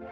you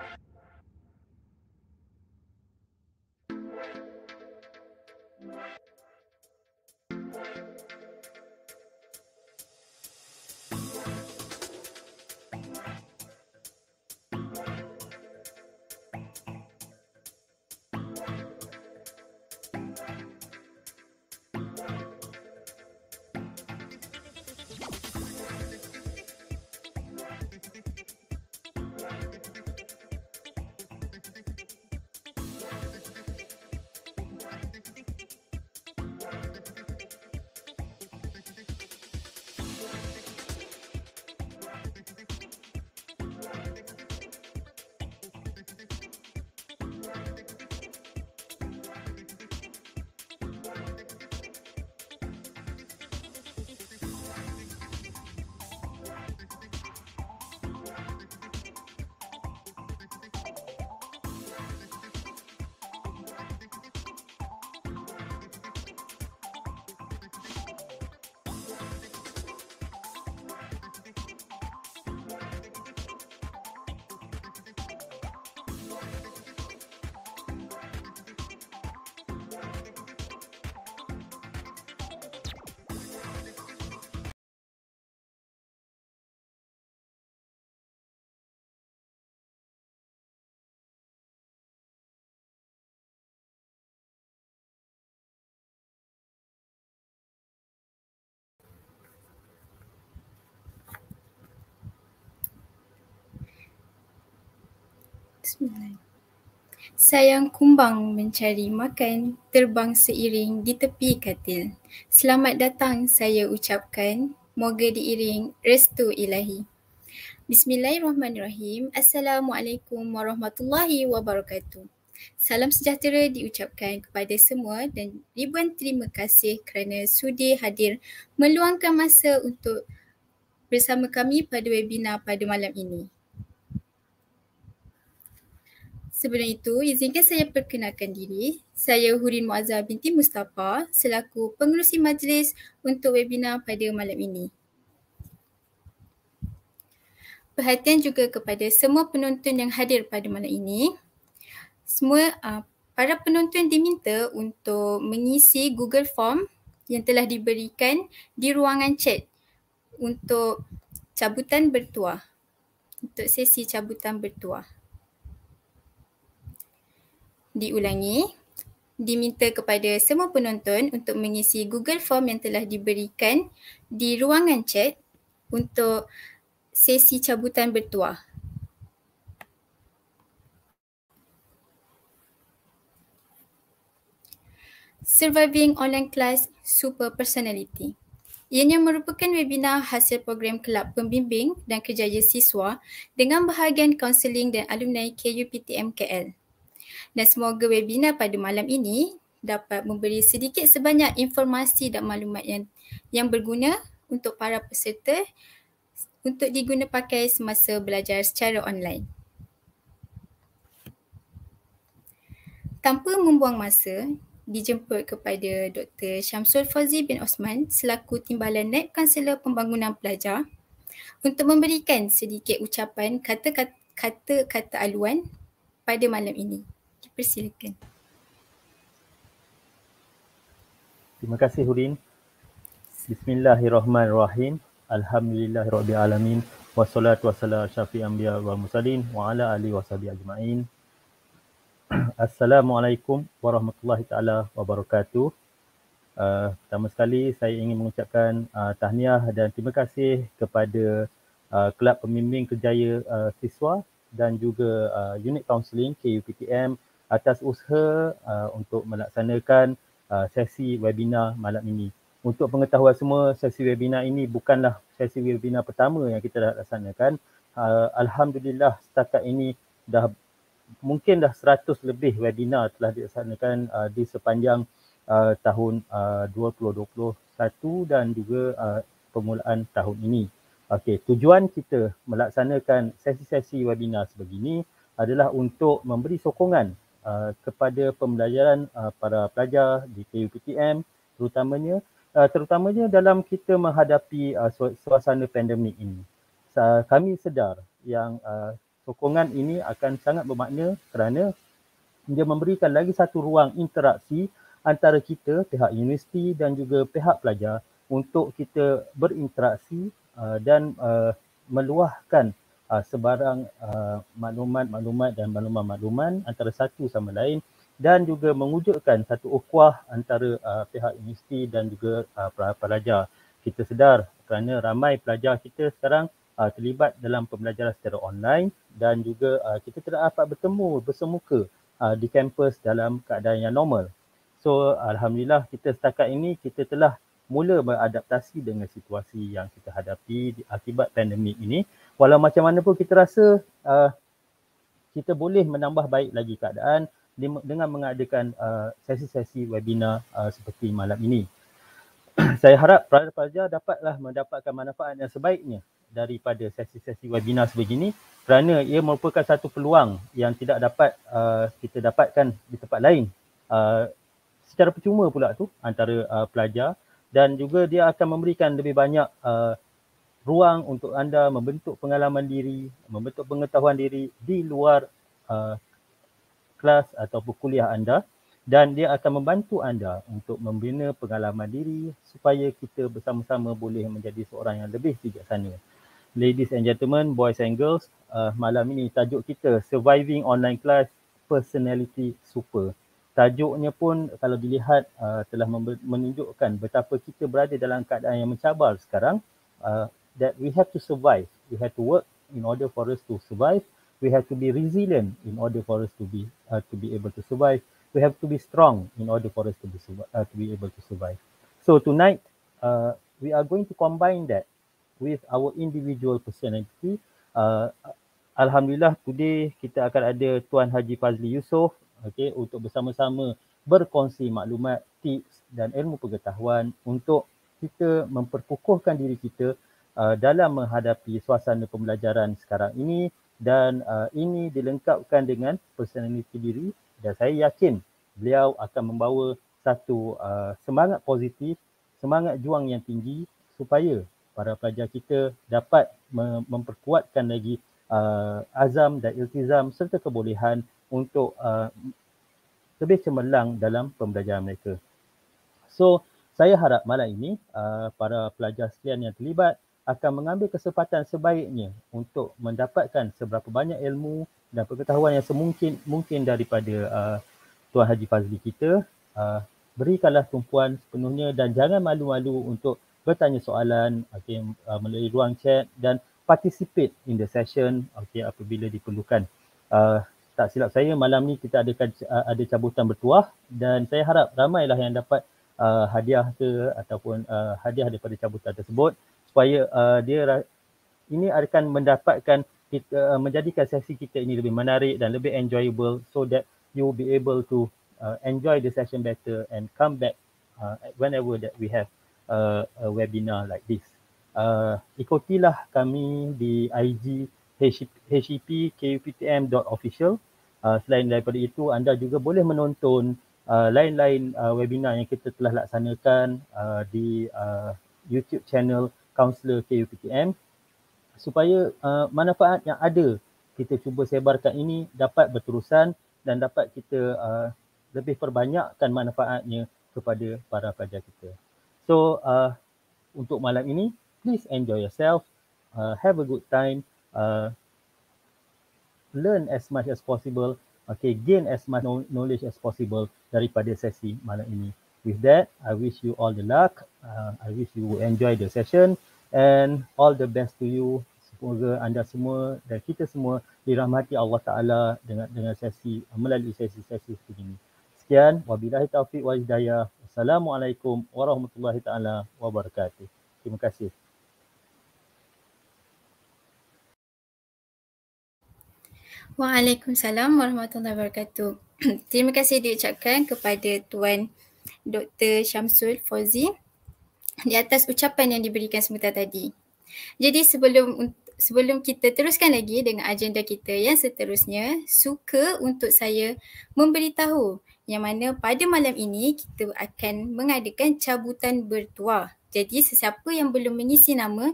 9. Sayang kumbang mencari makan, terbang seiring di tepi katil. Selamat datang saya ucapkan, moga diiring restu ilahi. Bismillahirrahmanirrahim. Assalamualaikum warahmatullahi wabarakatuh. Salam sejahtera diucapkan kepada semua dan ribuan terima kasih kerana sudi hadir meluangkan masa untuk bersama kami pada webinar pada malam ini. Sebelum itu, izinkan saya perkenalkan diri. Saya Hurin Muazzam binti Mustafa selaku pengurusi majlis untuk webinar pada malam ini. Perhatian juga kepada semua penonton yang hadir pada malam ini. Semua uh, para penonton diminta untuk mengisi Google Form yang telah diberikan di ruangan chat untuk cabutan bertuah. Untuk sesi cabutan bertuah diulangi diminta kepada semua penonton untuk mengisi Google Form yang telah diberikan di ruangan chat untuk sesi cabutan bertuah. Surviving Online Class Super Personality Ianya merupakan webinar hasil program Kelab Pembimbing dan Kerjaya Siswa dengan bahagian Counseling dan Alumni KUPTM KL dan semoga webinar pada malam ini dapat memberi sedikit sebanyak informasi dan maklumat yang yang berguna untuk para peserta untuk diguna pakai semasa belajar secara online. Tanpa membuang masa, dijemput kepada Dr. Syamsul Fauzi bin Osman selaku Timbalan Net Kansela Pembangunan Pelajar untuk memberikan sedikit ucapan kata kata-kata aluan pada malam ini. Persilakan. Terima kasih Hurin. Bismillahirrahmanirrahim. Alhamdulillahirrahmanirrahim. Wassalatu wassalamu ala syafi'i anbiya wa mursalin wa ala alihi wa sahbihi ajma'in. Assalamualaikum warahmatullahi ta'ala wabarakatuh. Uh, pertama sekali saya ingin mengucapkan uh, tahniah dan terima kasih kepada uh, Kelab Pemimbing Kerjaya uh, Siswa dan juga uh, Unit Counseling KUPTM atas usaha uh, untuk melaksanakan uh, sesi webinar malam ini. Untuk pengetahuan semua, sesi webinar ini bukanlah sesi webinar pertama yang kita dah laksanakan. Uh, Alhamdulillah setakat ini dah mungkin dah seratus lebih webinar telah dilaksanakan uh, di sepanjang uh, tahun uh, 2021 dan juga uh, permulaan tahun ini. Okey, tujuan kita melaksanakan sesi-sesi webinar sebegini adalah untuk memberi sokongan uh, kepada pembelajaran uh, para pelajar di KUPTM terutamanya uh, terutamanya dalam kita menghadapi uh, suasana pandemik ini. Uh, kami sedar yang uh, sokongan ini akan sangat bermakna kerana dia memberikan lagi satu ruang interaksi antara kita pihak universiti dan juga pihak pelajar untuk kita berinteraksi uh, dan uh, meluahkan uh, sebarang uh, ah, maklumat-maklumat dan maklumat-maklumat antara satu sama lain dan juga mewujudkan satu ukhuwah antara uh, pihak universiti dan juga uh, pelajar. Kita sedar kerana ramai pelajar kita sekarang uh, terlibat dalam pembelajaran secara online dan juga uh, kita tidak dapat bertemu bersemuka uh, di kampus dalam keadaan yang normal. So alhamdulillah kita setakat ini kita telah mula beradaptasi dengan situasi yang kita hadapi akibat pandemik ini walau macam mana pun kita rasa uh, kita boleh menambah baik lagi keadaan dengan mengadakan uh, sesi-sesi webinar uh, seperti malam ini. Saya harap pelajar-pelajar dapatlah mendapatkan manfaat yang sebaiknya daripada sesi-sesi webinar sebegini kerana ia merupakan satu peluang yang tidak dapat uh, kita dapatkan di tempat lain. Uh, secara percuma pula tu antara uh, pelajar dan juga dia akan memberikan lebih banyak uh, ruang untuk anda membentuk pengalaman diri, membentuk pengetahuan diri di luar uh, kelas ataupun kuliah anda dan dia akan membantu anda untuk membina pengalaman diri supaya kita bersama-sama boleh menjadi seorang yang lebih bijaksana. Ladies and gentlemen, boys and girls, uh, malam ini tajuk kita Surviving Online Class Personality Super. Tajuknya pun kalau dilihat uh, telah menunjukkan betapa kita berada dalam keadaan yang mencabar sekarang. Uh, that we have to survive. We have to work in order for us to survive. We have to be resilient in order for us to be uh, to be able to survive. We have to be strong in order for us to be uh, to be able to survive. So tonight, uh, we are going to combine that with our individual personality. Uh, Alhamdulillah, today kita akan ada Tuan Haji Fazli Yusof, okay, untuk bersama-sama berkongsi maklumat, tips dan ilmu pengetahuan untuk kita memperkukuhkan diri kita uh, dalam menghadapi suasana pembelajaran sekarang ini dan uh, ini dilengkapkan dengan personaliti diri dan saya yakin beliau akan membawa satu uh, semangat positif, semangat juang yang tinggi supaya para pelajar kita dapat memperkuatkan lagi uh, azam dan iltizam serta kebolehan untuk uh, lebih cemerlang dalam pembelajaran mereka. So, saya harap malam ini uh, para pelajar sekalian yang terlibat akan mengambil kesempatan sebaiknya untuk mendapatkan seberapa banyak ilmu dan pengetahuan yang semungkin mungkin daripada uh, Tuan Haji Fazli kita. Uh, berikanlah tumpuan sepenuhnya dan jangan malu-malu untuk bertanya soalan okay, uh, melalui ruang chat dan participate in the session okay, apabila diperlukan. Uh, tak silap saya malam ni kita ada uh, ada cabutan bertuah dan saya harap ramailah yang dapat uh, hadiah ke ataupun uh, hadiah daripada cabutan tersebut supaya uh, dia ini akan mendapatkan kita, uh, menjadikan sesi kita ini lebih menarik dan lebih enjoyable so that you be able to uh, enjoy the session better and come back uh, whenever that we have uh, a webinar like this uh, ikutilah kami di IG hcpkuptm.official uh, selain daripada itu anda juga boleh menonton uh, lain-lain uh, webinar yang kita telah laksanakan uh, di uh, YouTube channel kaunselor KUPTM supaya uh, manfaat yang ada kita cuba sebarkan ini dapat berterusan dan dapat kita uh, lebih perbanyakkan manfaatnya kepada para pelajar kita. So uh, untuk malam ini please enjoy yourself, uh, have a good time, uh, learn as much as possible, okay, gain as much knowledge as possible daripada sesi malam ini with that, I wish you all the luck. Uh, I wish you enjoy the session and all the best to you. Semoga anda semua dan kita semua dirahmati Allah Ta'ala dengan dengan sesi melalui sesi-sesi seperti ini. Sekian. Wabilahi taufiq wa hidayah. Assalamualaikum warahmatullahi ta'ala wabarakatuh. Terima kasih. Waalaikumsalam warahmatullahi wabarakatuh. Terima kasih diucapkan kepada Tuan Dr. Syamsul Fauzi di atas ucapan yang diberikan sebentar tadi. Jadi sebelum sebelum kita teruskan lagi dengan agenda kita yang seterusnya, suka untuk saya memberitahu yang mana pada malam ini kita akan mengadakan cabutan bertuah. Jadi sesiapa yang belum mengisi nama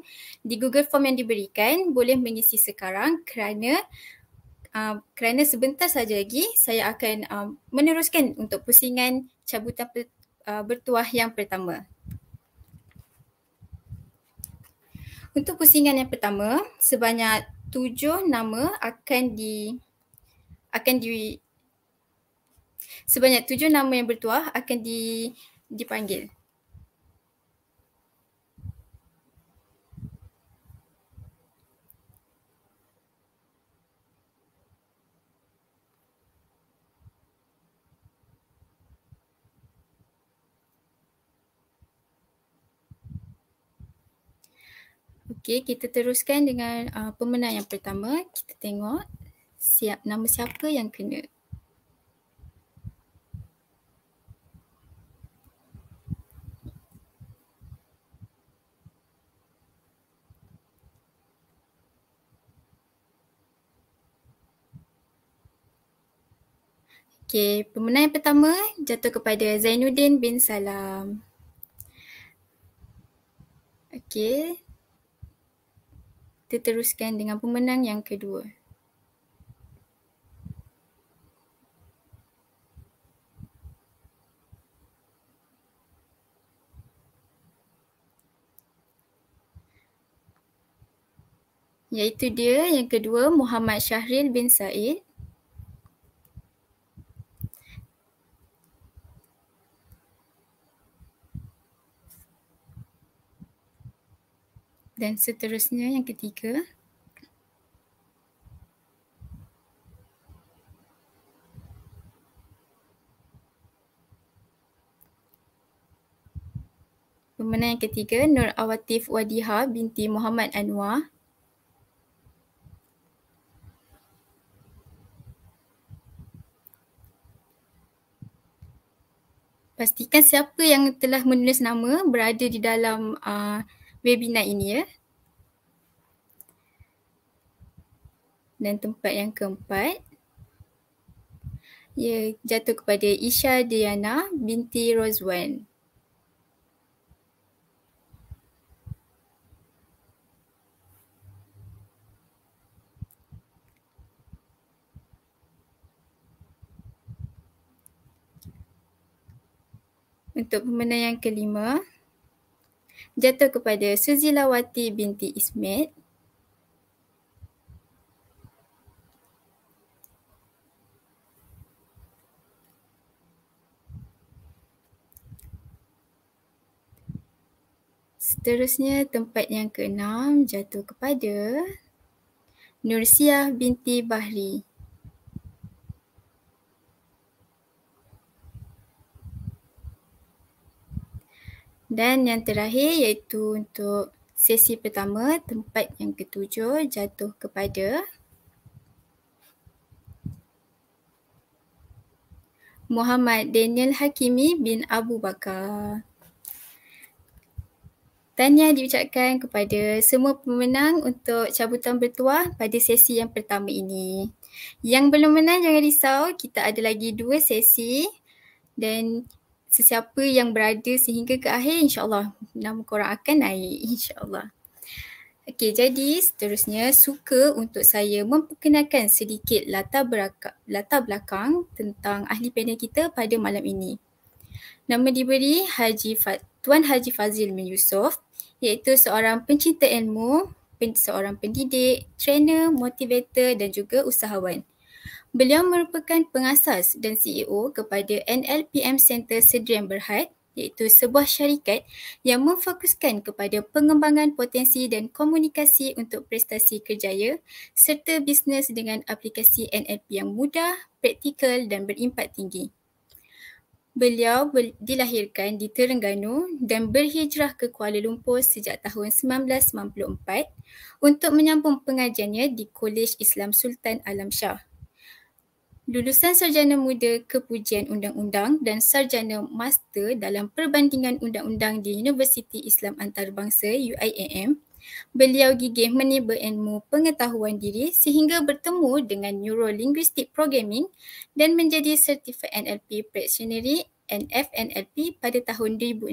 di Google Form yang diberikan boleh mengisi sekarang kerana uh, kerana sebentar saja lagi saya akan uh, meneruskan untuk pusingan cabutan bertuah uh, bertuah yang pertama. Untuk pusingan yang pertama, sebanyak tujuh nama akan di akan di sebanyak tujuh nama yang bertuah akan di dipanggil. Okey, kita teruskan dengan uh, pemenang yang pertama. Kita tengok siap nama siapa yang kena. Okey, pemenang yang pertama jatuh kepada Zainuddin bin Salam. Okey, diteruskan dengan pemenang yang kedua. Iaitu dia yang kedua Muhammad Syahril bin Said. Dan seterusnya yang ketiga. Pemenang yang ketiga Nur Awatif Wadiha binti Muhammad Anwar. Pastikan siapa yang telah menulis nama berada di dalam uh, webinar ini ya. Dan tempat yang keempat ia jatuh kepada Isha Diana binti Rozwan. Untuk pemenang yang kelima, jatuh kepada Suzilawati binti Ismet. Seterusnya tempat yang keenam jatuh kepada Nursiah binti Bahri. Dan yang terakhir iaitu untuk sesi pertama tempat yang ketujuh jatuh kepada Muhammad Daniel Hakimi bin Abu Bakar. Tanya diucapkan kepada semua pemenang untuk cabutan bertuah pada sesi yang pertama ini. Yang belum menang jangan risau, kita ada lagi dua sesi dan sesiapa yang berada sehingga ke akhir insyaAllah nama korang akan naik insyaAllah. Okey jadi seterusnya suka untuk saya memperkenalkan sedikit latar, beraka, latar belakang tentang ahli panel kita pada malam ini. Nama diberi Haji Fa, Tuan Haji Fazil bin Yusof iaitu seorang pencinta ilmu, seorang pendidik, trainer, motivator dan juga usahawan. Beliau merupakan pengasas dan CEO kepada NLPM Center Sedrian Berhad iaitu sebuah syarikat yang memfokuskan kepada pengembangan potensi dan komunikasi untuk prestasi kerjaya serta bisnes dengan aplikasi NLP yang mudah, praktikal dan berimpak tinggi. Beliau dilahirkan di Terengganu dan berhijrah ke Kuala Lumpur sejak tahun 1994 untuk menyambung pengajiannya di Kolej Islam Sultan Alam Shah lulusan sarjana muda kepujian undang-undang dan sarjana master dalam perbandingan undang-undang di Universiti Islam Antarabangsa UIAM, beliau gigih menimba ilmu pengetahuan diri sehingga bertemu dengan Neurolinguistic Programming dan menjadi Certified NLP Practitioner NFNLP pada tahun 2006.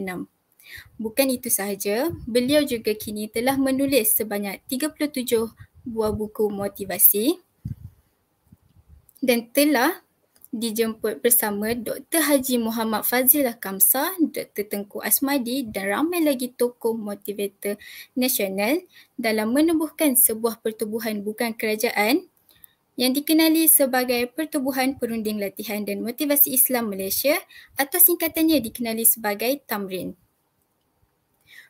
Bukan itu sahaja, beliau juga kini telah menulis sebanyak 37 buah buku motivasi, dan telah dijemput bersama Dr. Haji Muhammad Fazilah Kamsa, Dr. Tengku Asmadi dan ramai lagi tokoh motivator nasional dalam menubuhkan sebuah pertubuhan bukan kerajaan yang dikenali sebagai Pertubuhan Perunding Latihan dan Motivasi Islam Malaysia atau singkatannya dikenali sebagai TAMRIN.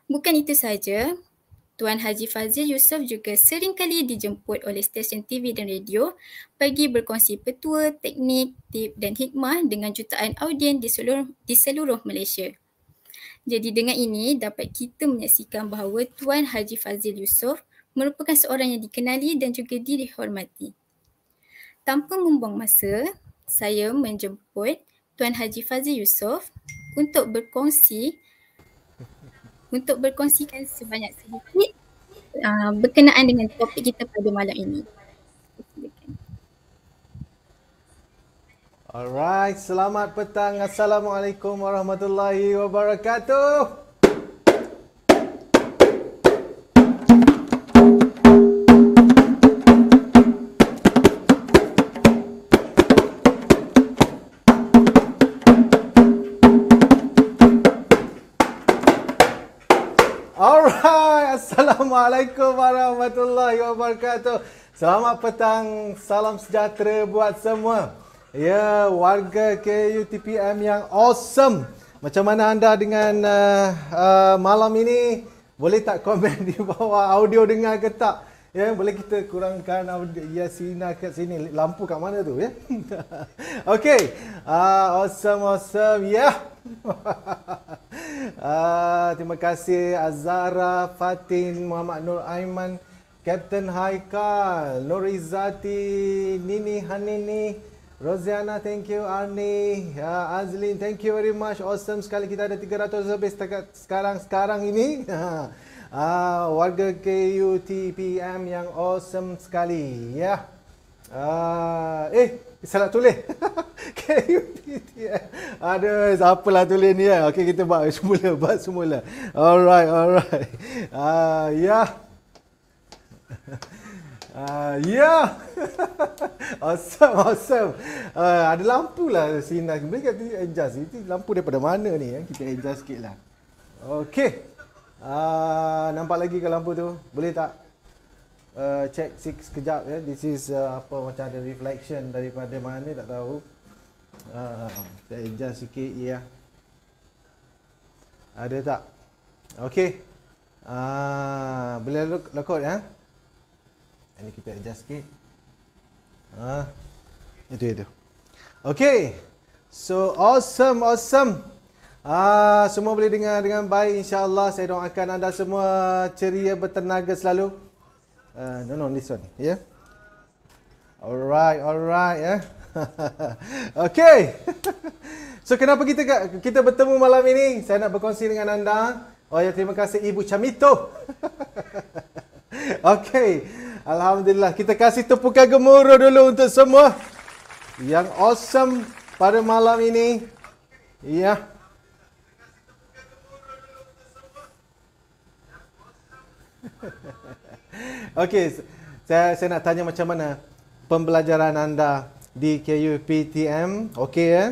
Bukan itu sahaja, Tuan Haji Fazil Yusof juga sering kali dijemput oleh stesen TV dan radio bagi berkongsi petua, teknik, tip dan hikmah dengan jutaan audiens di seluruh, di seluruh Malaysia. Jadi dengan ini dapat kita menyaksikan bahawa Tuan Haji Fazil Yusof merupakan seorang yang dikenali dan juga dihormati. Tanpa membuang masa, saya menjemput Tuan Haji Fazil Yusof untuk berkongsi untuk berkongsikan sebanyak sedikit uh, berkenaan dengan topik kita pada malam ini. Alright, selamat petang. Assalamualaikum warahmatullahi wabarakatuh. Assalamualaikum warahmatullahi wabarakatuh. Selamat petang, salam sejahtera buat semua. Ya, warga KUTPM yang awesome. Macam mana anda dengan uh, uh, malam ini? Boleh tak komen di bawah audio dengar ke tak? ya boleh kita kurangkan Yasina kat sini lampu kat mana tu ya okey uh, awesome awesome ya yeah. uh, terima kasih Azara Fatin Muhammad Nur Aiman Captain Haikal Norizati Nini Hanini Roziana. thank you. Arni, uh, ya, Azlin, thank you very much. Awesome sekali. Kita ada 300 lebih sekarang sekarang ini. uh, warga KUTPM yang awesome sekali ya. Uh, eh salah tulis. KUTPM. Aduh, lah tulis ni ya. Okey kita buat semula, buat semula. Alright, alright. Ah uh, ya. Yeah. Uh, ya. Yeah. awesome, awesome. Uh, ada lampu lah sinar. Boleh kata eh, adjust. Itu lampu daripada mana ni? Ya? Kita adjust sikit lah. Okay. Ah, nampak lagi ke lampu tu? Boleh tak? Uh, check six sekejap ya. Yeah? This is uh, apa macam ada reflection daripada mana ni tak tahu. Uh, saya adjust sikit ya. Yeah. Ada tak? Okay. uh, boleh look lekut ya. Yeah? Ini kita adjust sikit. Uh, itu itu. Okay. So awesome, awesome. Ah, semua boleh dengar dengan baik insya-Allah. Saya doakan anda semua ceria bertenaga selalu. Uh, no no listen, ya. Yeah? Alright, alright ya. Yeah? okay. so kenapa kita kita bertemu malam ini? Saya nak berkongsi dengan anda. Oh ya, terima kasih Ibu Chamito. okay. Alhamdulillah, kita kasih tepukan gemuruh dulu untuk semua yang awesome pada malam ini. Ya. Yeah. Okey, saya saya nak tanya macam mana pembelajaran anda di KUPTM? Okey Eh?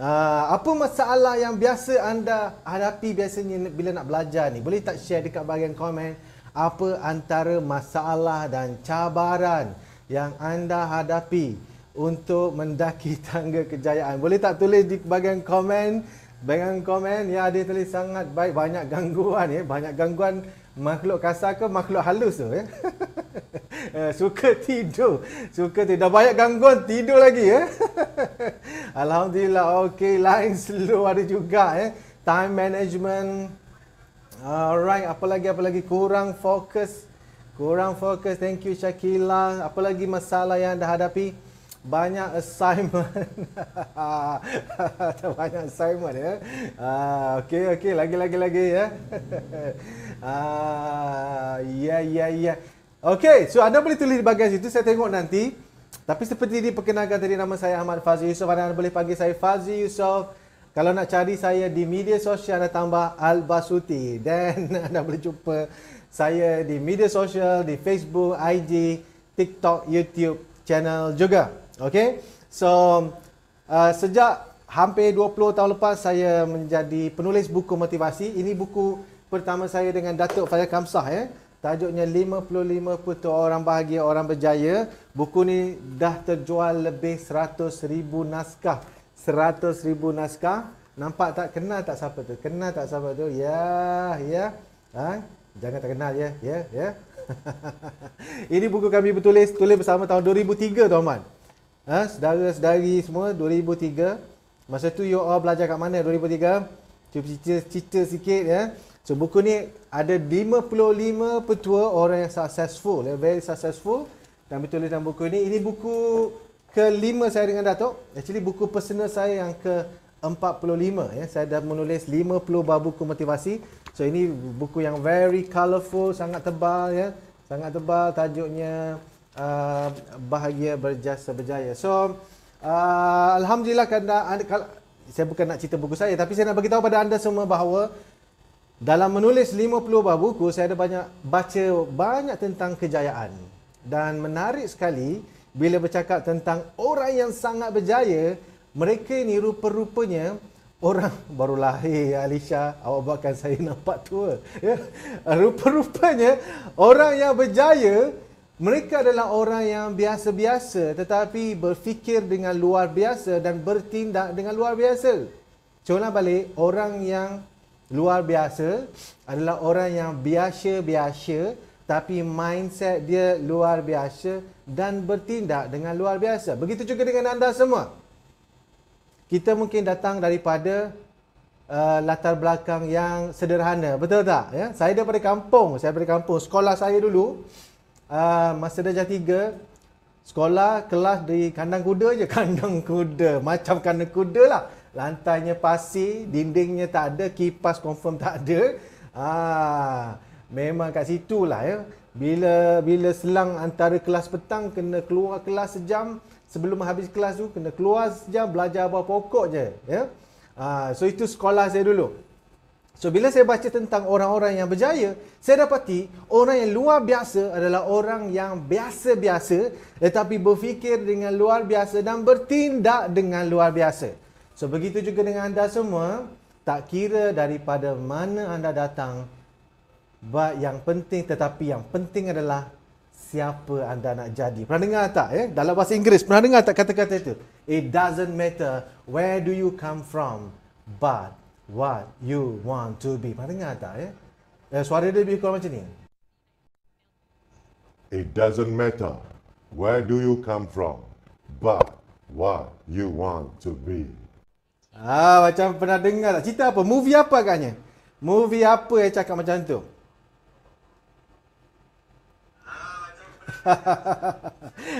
Uh, apa masalah yang biasa anda hadapi biasanya bila nak belajar ni? Boleh tak share dekat bahagian komen apa antara masalah dan cabaran yang anda hadapi untuk mendaki tangga kejayaan? Boleh tak tulis di bahagian komen? Bahagian komen ya ada tulis sangat baik banyak gangguan ya, banyak gangguan makhluk kasar ke makhluk halus tu ya? uh, suka tidur suka tidur dah banyak gangguan tidur lagi ya alhamdulillah okey lain slow ada juga eh time management alright apa lagi apa lagi kurang fokus kurang fokus thank you Shakila apa lagi masalah yang anda hadapi banyak assignment. banyak assignment ya. Ah okey okey lagi lagi lagi ya. Ah ya ya ya. Okey, so anda boleh tulis di bahagian situ saya tengok nanti. Tapi seperti di diperkenalkan tadi nama saya Ahmad Fazli Yusof anda boleh panggil saya Fazli Yusof. Kalau nak cari saya di media sosial anda tambah Al Basuti dan anda boleh jumpa saya di media sosial di Facebook, IG, TikTok, YouTube channel juga. Okay, so uh, sejak hampir 20 tahun lepas saya menjadi penulis buku motivasi. Ini buku pertama saya dengan Datuk Faya Kamsah. Eh. Tajuknya 55 Putera Orang Bahagia Orang Berjaya. Buku ni dah terjual lebih 100 ribu naskah. 100 ribu naskah. Nampak tak kenal tak siapa tu? Kenal tak siapa tu? Ya, ya. Ha? Jangan tak kenal ya. Ya, ya. Ini buku kami bertulis tulis bersama tahun 2003 tuan-tuan ha, Sedara-sedari semua 2003 Masa tu you all belajar kat mana 2003 Cuba cerita sikit ya So buku ni ada 55 petua orang yang successful yang Very successful Dan betul dalam buku ni Ini buku kelima saya dengan Datuk Actually buku personal saya yang ke 45 ya. Saya dah menulis 50 bab buku motivasi So ini buku yang very colourful Sangat tebal ya Sangat tebal tajuknya Um, bahagia berjasa berjaya. So uh, alhamdulillah kepada anda, saya bukan nak cerita buku saya tapi saya nak bagi tahu pada anda semua bahawa dalam menulis 50 bahagian buku saya ada banyak baca banyak tentang kejayaan dan menarik sekali bila bercakap tentang orang yang sangat berjaya mereka ni rupa-rupanya orang baru lahir Alisha awak buatkan saya nampak tua ya rupa-rupanya orang yang berjaya mereka adalah orang yang biasa-biasa tetapi berfikir dengan luar biasa dan bertindak dengan luar biasa. Cuma balik, orang yang luar biasa adalah orang yang biasa-biasa tapi mindset dia luar biasa dan bertindak dengan luar biasa. Begitu juga dengan anda semua. Kita mungkin datang daripada uh, latar belakang yang sederhana, betul tak? Ya? Saya daripada kampung, saya daripada kampung. Sekolah saya dulu, uh, masa darjah 3 sekolah kelas di kandang kuda je kandang kuda macam kandang kuda lah lantainya pasir dindingnya tak ada kipas confirm tak ada ah memang kat situ lah ya bila bila selang antara kelas petang kena keluar kelas sejam sebelum habis kelas tu kena keluar sejam belajar buah pokok je ya ah so itu sekolah saya dulu So bila saya baca tentang orang-orang yang berjaya, saya dapati orang yang luar biasa adalah orang yang biasa-biasa tetapi berfikir dengan luar biasa dan bertindak dengan luar biasa. So begitu juga dengan anda semua, tak kira daripada mana anda datang, but yang penting tetapi yang penting adalah siapa anda nak jadi. Pernah dengar tak Eh? Dalam bahasa Inggeris, pernah dengar tak kata-kata itu? It doesn't matter where do you come from, but what you want to be. Mana tengah tak eh? Ya. eh suara dia lebih kurang macam ni. It doesn't matter where do you come from, but what you want to be. Ah, macam pernah dengar tak? Cerita apa? Movie apa agaknya? Movie apa yang cakap macam tu?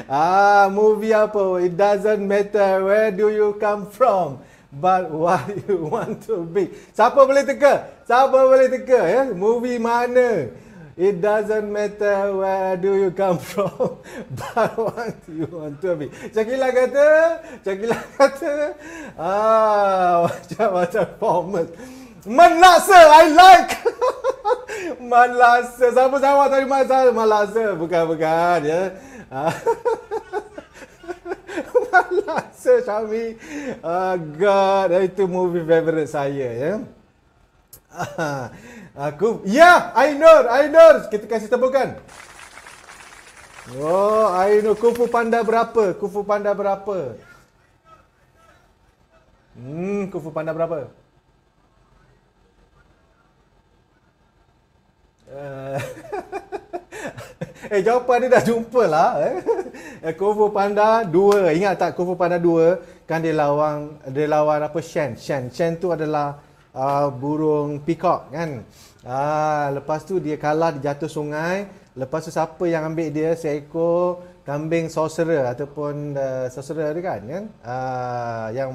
ah, movie apa? It doesn't matter where do you come from but what you want to be. Siapa boleh teka? Siapa boleh teka? Ya? Movie mana? It doesn't matter where do you come from, but what you want to be. Cakila kata, Cakila kata, ah, macam macam formal. Malasa, I like. malasa, siapa jawab tadi malasa? Malasa, bukan bukan, ya. Ah. Lancer Xiaomi. Uh, ah, God, itu movie favorite saya ya. Ah, aku ya, yeah, Ainur, Ainur, kita kasih tepukan. Oh, Ainur Kufu Panda berapa? Kufu Panda berapa? Hmm, Kufu Panda berapa? Uh, Eh jawapan dia dah jumpa lah. Eh. Kovo eh, Panda 2. Ingat tak Kovo Panda 2 kan dia lawan dia lawan apa Shen. Shen, Shen tu adalah uh, burung peacock kan. Ah lepas tu dia kalah dia jatuh sungai. Lepas tu siapa yang ambil dia seekor kambing sorcerer ataupun uh, sorcerer dia kan kan. Uh, yang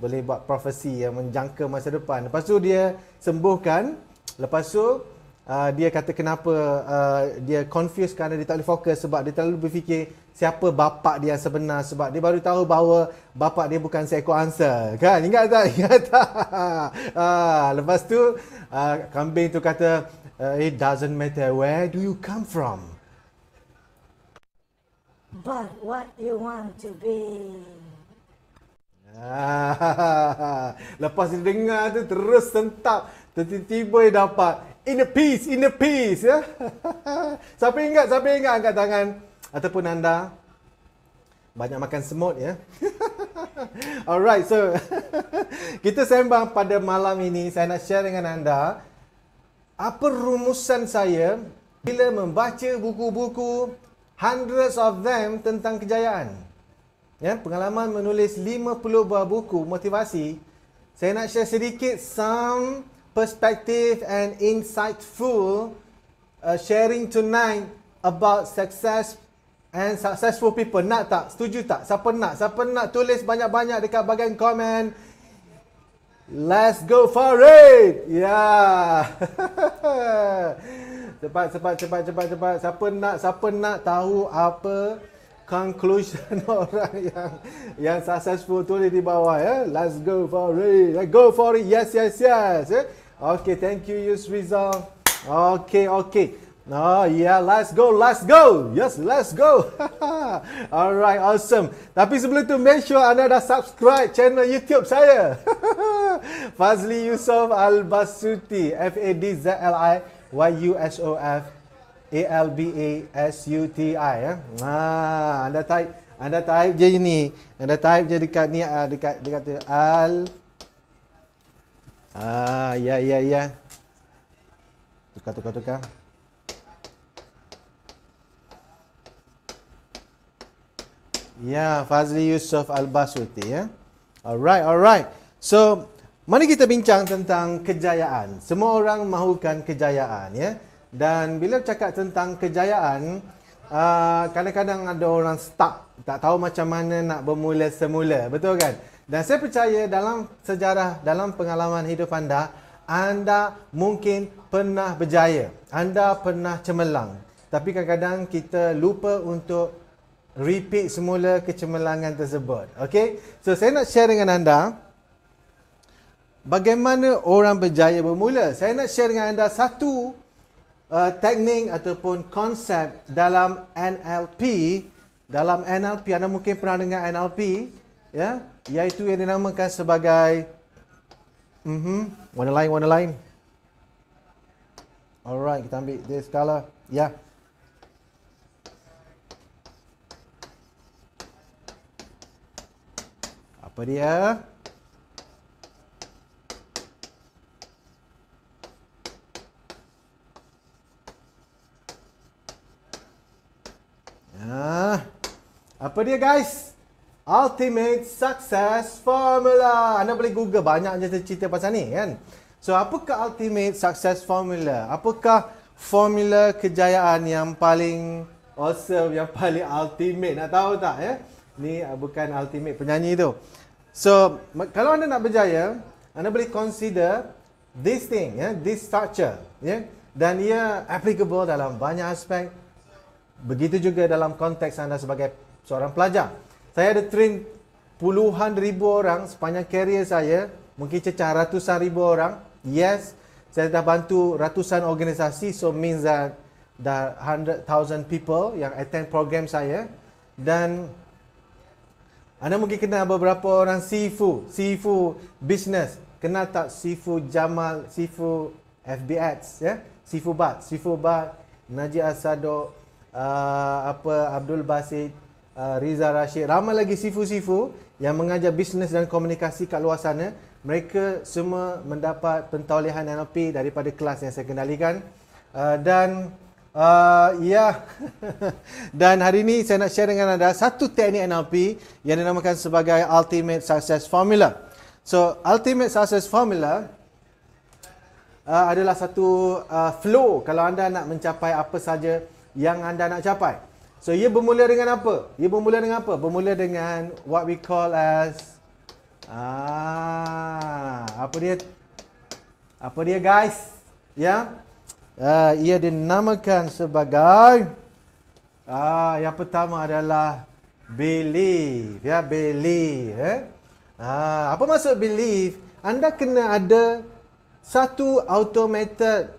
boleh buat profesi yang menjangka masa depan. Lepas tu dia sembuhkan. Lepas tu Ah, dia kata kenapa uh, dia confused kerana dia tak boleh fokus sebab dia terlalu berfikir siapa bapak dia sebenar sebab dia baru tahu bahawa bapak dia bukan seekor angsa kan ingat tak ingat tak uh, lepas tu uh, kambing tu kata uh, it doesn't matter where do you come from but what you want to be Lepas dia dengar tu terus sentap Tiba-tiba dapat In a peace, in a peace ya. siapa ingat, siapa ingat angkat tangan ataupun anda banyak makan semut ya. Alright, so kita sembang pada malam ini saya nak share dengan anda apa rumusan saya bila membaca buku-buku hundreds of them tentang kejayaan. Ya, pengalaman menulis 50 buah buku motivasi. Saya nak share sedikit some perspective and insightful uh, sharing tonight about success and successful people. Nak tak? Setuju tak? Siapa nak? Siapa nak tulis banyak-banyak dekat bahagian komen? Let's go for it! Yeah! cepat, cepat, cepat, cepat, cepat. Siapa nak? Siapa nak tahu apa conclusion orang yang yang successful tulis di bawah ya. Let's go for it. Let's go for it. Yes, yes, yes. Yeah. Okay, thank you Yus Rizal. Okay, okay. Oh yeah, let's go, let's go. Yes, let's go. Alright, awesome. Tapi sebelum tu, make sure anda dah subscribe channel YouTube saya. Fazli Yusof Al-Basuti. F-A-D-Z-L-I-Y-U-S-O-F. A L B A S U T I ya. Eh. Nah, anda type anda type je ni. Anda type je dekat ni ah, dekat dekat tu Al Ah, ya, ya, ya. Tukar, tukar, tukar. Ya, Fazli Yusof Al-Basuti. Ya. Alright, alright. So, mari kita bincang tentang kejayaan. Semua orang mahukan kejayaan. ya. Dan bila cakap tentang kejayaan, ah, kadang-kadang uh, ada orang stuck. Tak tahu macam mana nak bermula semula. Betul kan? Dan saya percaya dalam sejarah, dalam pengalaman hidup anda, anda mungkin pernah berjaya. Anda pernah cemerlang. Tapi kadang-kadang kita lupa untuk repeat semula kecemerlangan tersebut. Okay? So saya nak share dengan anda bagaimana orang berjaya bermula. Saya nak share dengan anda satu uh, teknik ataupun konsep dalam NLP. Dalam NLP, anda mungkin pernah dengar NLP ya iaitu yang dinamakan sebagai mhm mm warna lain warna lain alright kita ambil this color ya yeah. apa dia ya. Apa dia guys? Ultimate Success Formula. Anda boleh Google banyak je cerita pasal ni kan. So apakah Ultimate Success Formula? Apakah formula kejayaan yang paling awesome, yang paling ultimate? Nak tahu tak ya? Ni bukan ultimate penyanyi tu. So kalau anda nak berjaya, anda boleh consider this thing, ya, this structure, ya. Dan ia applicable dalam banyak aspek. Begitu juga dalam konteks anda sebagai seorang pelajar. Saya ada train puluhan ribu orang sepanjang karier saya. Mungkin cecah ratusan ribu orang. Yes, saya dah bantu ratusan organisasi. So, means that the hundred thousand people yang attend program saya. Dan anda mungkin kenal beberapa orang Sifu, Sifu Business. Kenal tak Sifu Jamal, Sifu FBX, ya? Yeah? Sifu Bat, Sifu Bat, Najib Asadok, uh, apa Abdul Basit, Ah, Riza Rashid. Ramai lagi sifu-sifu yang mengajar bisnes dan komunikasi kat luar sana. Mereka semua mendapat pentolehan NLP daripada kelas yang saya kendalikan. Uh, dan uh, ya yeah. dan hari ini saya nak share dengan anda satu teknik NLP yang dinamakan sebagai ultimate success formula. So, ultimate success formula uh, adalah satu uh, flow kalau anda nak mencapai apa saja yang anda nak capai. So ia bermula dengan apa? Ia bermula dengan apa? Bermula dengan what we call as ah apa dia? Apa dia guys? Ya. Yeah? Uh, ia dinamakan sebagai ah yang pertama adalah believe ya yeah, believe eh. Ah apa maksud believe? Anda kena ada satu automated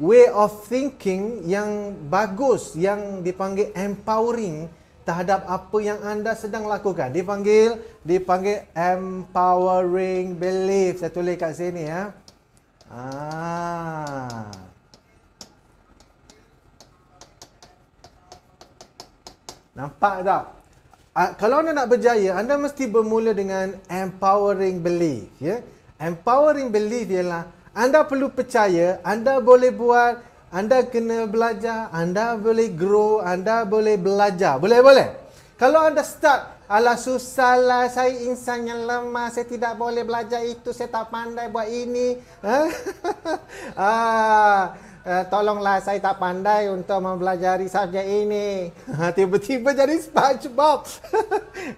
way of thinking yang bagus yang dipanggil empowering terhadap apa yang anda sedang lakukan. Dipanggil dipanggil empowering belief. Saya tulis kat sini ya. Ah. Nampak tak? Uh, kalau anda nak berjaya, anda mesti bermula dengan empowering belief. Yeah? Empowering belief ialah anda perlu percaya, anda boleh buat, anda kena belajar, anda boleh grow, anda boleh belajar. Boleh, boleh. Kalau anda start, ala susah lah, saya insan yang lemah, saya tidak boleh belajar itu, saya tak pandai buat ini. Ah, ah, tolonglah saya tak pandai untuk mempelajari subjek ini. Ah, tiba-tiba jadi SpongeBob.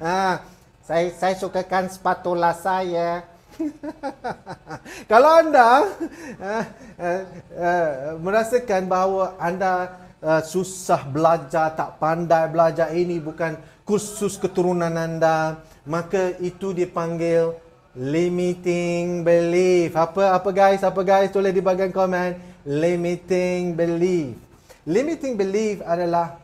ah, saya, saya sukakan sepatulah saya. Kalau anda uh, uh, merasakan bahawa anda uh, susah belajar, tak pandai belajar ini bukan kursus keturunan anda, maka itu dipanggil limiting belief. Apa apa guys, apa guys tulis di bahagian komen limiting belief. Limiting belief adalah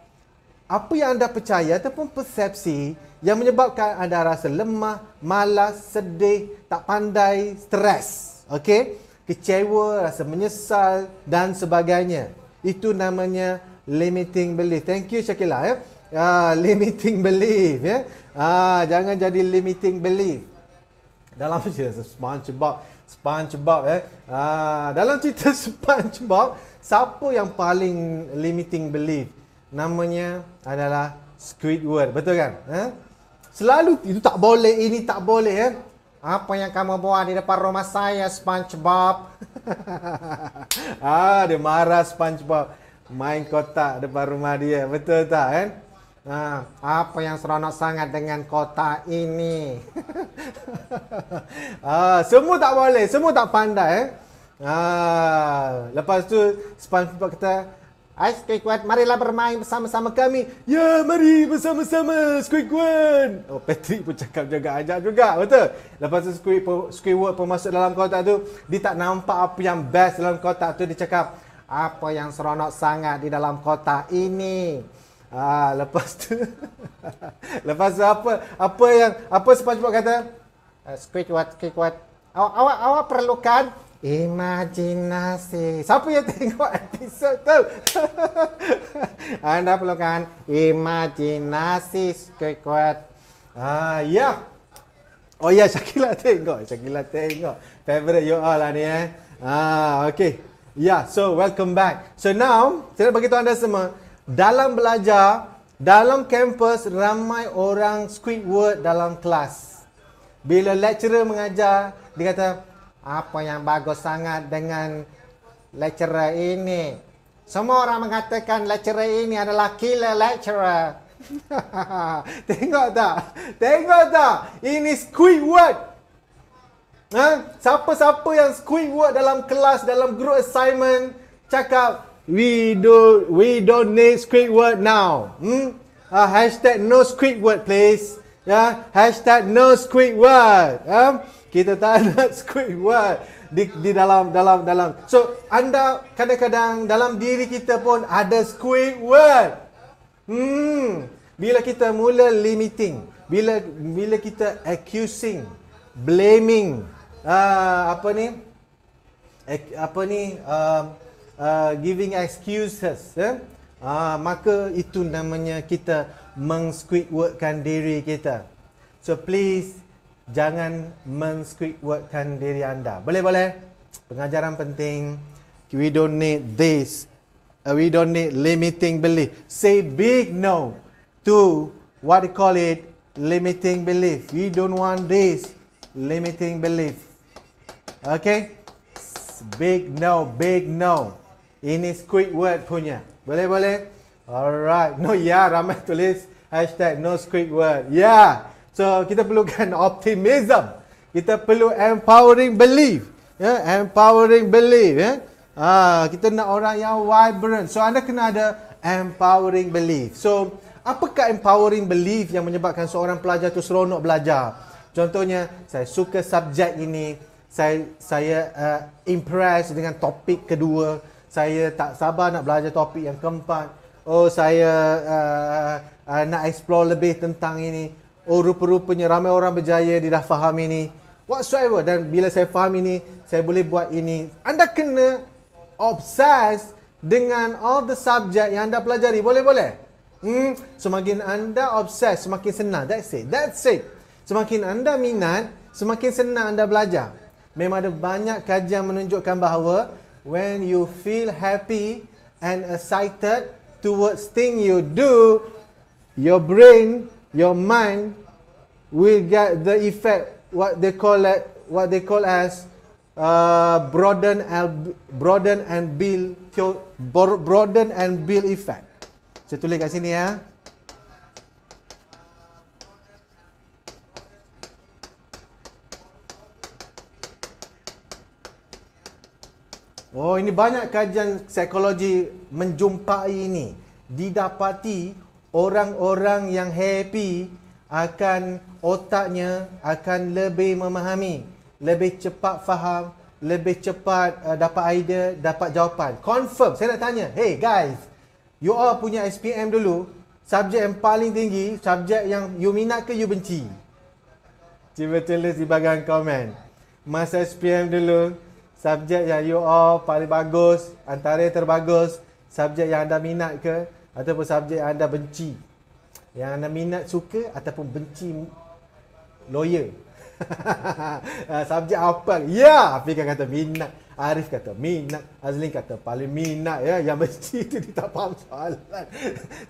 apa yang anda percaya ataupun persepsi yang menyebabkan anda rasa lemah, malas, sedih, tak pandai, stres. Okey? Kecewa, rasa menyesal dan sebagainya. Itu namanya limiting belief. Thank you Syakila ya. Ah, limiting belief ya. Ah, jangan jadi limiting belief. Dalam cerita SpongeBob, SpongeBob ya. Ah, dalam cerita SpongeBob, siapa yang paling limiting belief? namanya adalah Squidward. Betul kan? Eh? Selalu itu tak boleh, ini tak boleh. Eh? Apa yang kamu buat di depan rumah saya, SpongeBob? ah, dia marah SpongeBob. Main kotak depan rumah dia. Betul tak? Kan? Eh? Ah, apa yang seronok sangat dengan kotak ini? ah, semua tak boleh, semua tak pandai. Eh? Ah, lepas tu SpongeBob kata, Squidward, marilah bermain bersama-sama kami. Ya, mari bersama-sama Squidward. Oh, Patrick pun cakap jaga ajak juga, betul? Lepas tu Squidward pun masuk dalam kotak tu, dia tak nampak apa yang best dalam kotak tu. Dia cakap, apa yang seronok sangat di dalam kotak ini? Ah, lepas tu, lepas tu apa, apa yang, apa SpongeBob kata? Uh, eh, Squidward, Squidward, awak, awak, awak perlukan Imajinasi. Siapa yang tengok episod tu? Anda perlukan imajinasi kuat-kuat. Ah, ya. Oh ya, Syakila tengok. Syakila tengok. Favorite you all lah ni eh. Ah, okay. Ya, yeah, so welcome back. So now, saya nak beritahu anda semua. Dalam belajar, dalam kampus, ramai orang Squidward dalam kelas. Bila lecturer mengajar, dia kata, apa yang bagus sangat dengan lecturer ini. Semua orang mengatakan lecturer ini adalah killer lecturer. Tengok tak? Tengok tak? Ini squid word. Ha? Siapa-siapa yang squid word dalam kelas, dalam group assignment, cakap, we, do, we don't need squid word now. Hmm? Uh, hashtag no squid word please. Yeah? Hashtag no Squidward. Ha? Huh? kita tak nak Squidward di, di dalam dalam dalam. So anda kadang-kadang dalam diri kita pun ada word. Hmm. Bila kita mula limiting, bila bila kita accusing, blaming, uh, apa ni? apa ni uh, uh, giving excuses eh? uh, maka itu namanya kita mengsquidwardkan diri kita so please jangan men-squidwardkan diri anda. Boleh boleh. Pengajaran penting. We don't need this. Uh, we don't need limiting belief. Say big no to what you call it limiting belief. We don't want this limiting belief. Okay? Big no, big no. Ini squid word punya. Boleh, boleh? Alright. No, ya. Yeah, ramai tulis hashtag no squid Ya. Yeah. So kita perlukan optimism. Kita perlu empowering belief. Ya, yeah? empowering belief ya. Yeah? Ah, kita nak orang yang vibrant. So anda kena ada empowering belief. So apakah empowering belief yang menyebabkan seorang pelajar tu seronok belajar? Contohnya, saya suka subjek ini. Saya saya uh, eh, impressed dengan topik kedua. Saya tak sabar nak belajar topik yang keempat. Oh, saya uh, uh, nak explore lebih tentang ini oh rupa-rupanya ramai orang berjaya dia dah faham ini whatsoever dan bila saya faham ini saya boleh buat ini anda kena obsess dengan all the subject yang anda pelajari boleh boleh hmm semakin anda obsess semakin senang that's it that's it semakin anda minat semakin senang anda belajar memang ada banyak kajian menunjukkan bahawa when you feel happy and excited towards thing you do your brain your mind will get the effect what they call it, what they call as uh, broaden and broaden and build broaden and build effect. Saya tulis kat sini ya. Oh ini banyak kajian psikologi menjumpai ini didapati orang-orang yang happy akan otaknya akan lebih memahami, lebih cepat faham, lebih cepat uh, dapat idea, dapat jawapan. Confirm, saya nak tanya. Hey guys, you all punya SPM dulu, subjek yang paling tinggi, subjek yang you minat ke you benci? Cuba tulis di bahagian komen. Masa SPM dulu, subjek yang you all paling bagus, antara yang terbagus, subjek yang anda minat ke? ataupun subjek yang anda benci yang anda minat suka ataupun benci lawyer ah, subjek apa ya Afiqah kata minat Arif kata minat Azlin kata paling minat ya yang benci itu dia tak faham soalan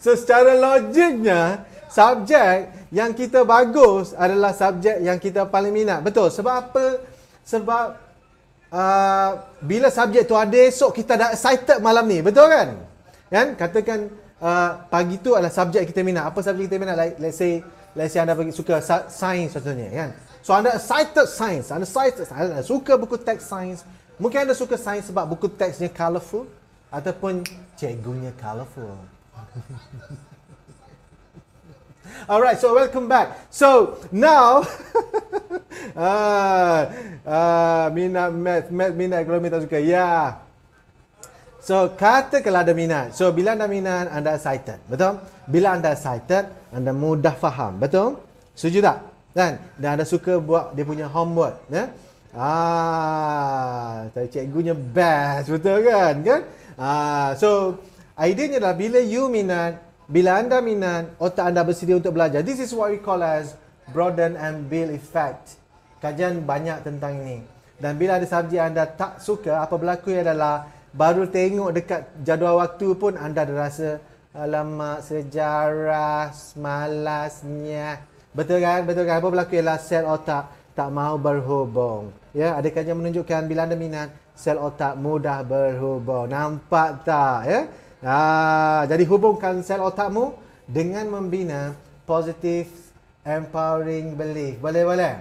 so secara logiknya subjek yang kita bagus adalah subjek yang kita paling minat betul sebab apa sebab Uh, bila subjek tu ada esok kita dah excited malam ni betul kan kan katakan Ah, pagi tu adalah subjek kita minat. Apa subjek kita minat? Like, let's say, let's say anda bagi suka sains contohnya, kan? So anda excited sains, anda excited, science. anda suka buku teks sains. Mungkin anda suka sains sebab buku teksnya colourful ataupun cikgunya colourful. Alright, so welcome back. So now, ah, uh, minat math, math minat ekonomi tak suka. Yeah, So kata kalau ada minat. So bila anda minat, anda excited. Betul? Bila anda excited, anda mudah faham. Betul? Setuju tak? Kan? Dan anda suka buat dia punya homework. Ya? Ah, tapi cikgunya best. Betul kan? kan? Ah, so, idenya adalah bila you minat, bila anda minat, otak anda bersedia untuk belajar. This is what we call as broaden and build effect. Kajian banyak tentang ini. Dan bila ada subjek anda tak suka, apa berlaku adalah baru tengok dekat jadual waktu pun anda dah rasa alamak sejarah malasnya. Betul kan? Betul kan? Apa berlaku ialah sel otak tak mau berhubung. Ya, Adakah yang menunjukkan bila anda minat sel otak mudah berhubung. Nampak tak ya? Ha, jadi hubungkan sel otakmu dengan membina positive empowering belief. Boleh boleh.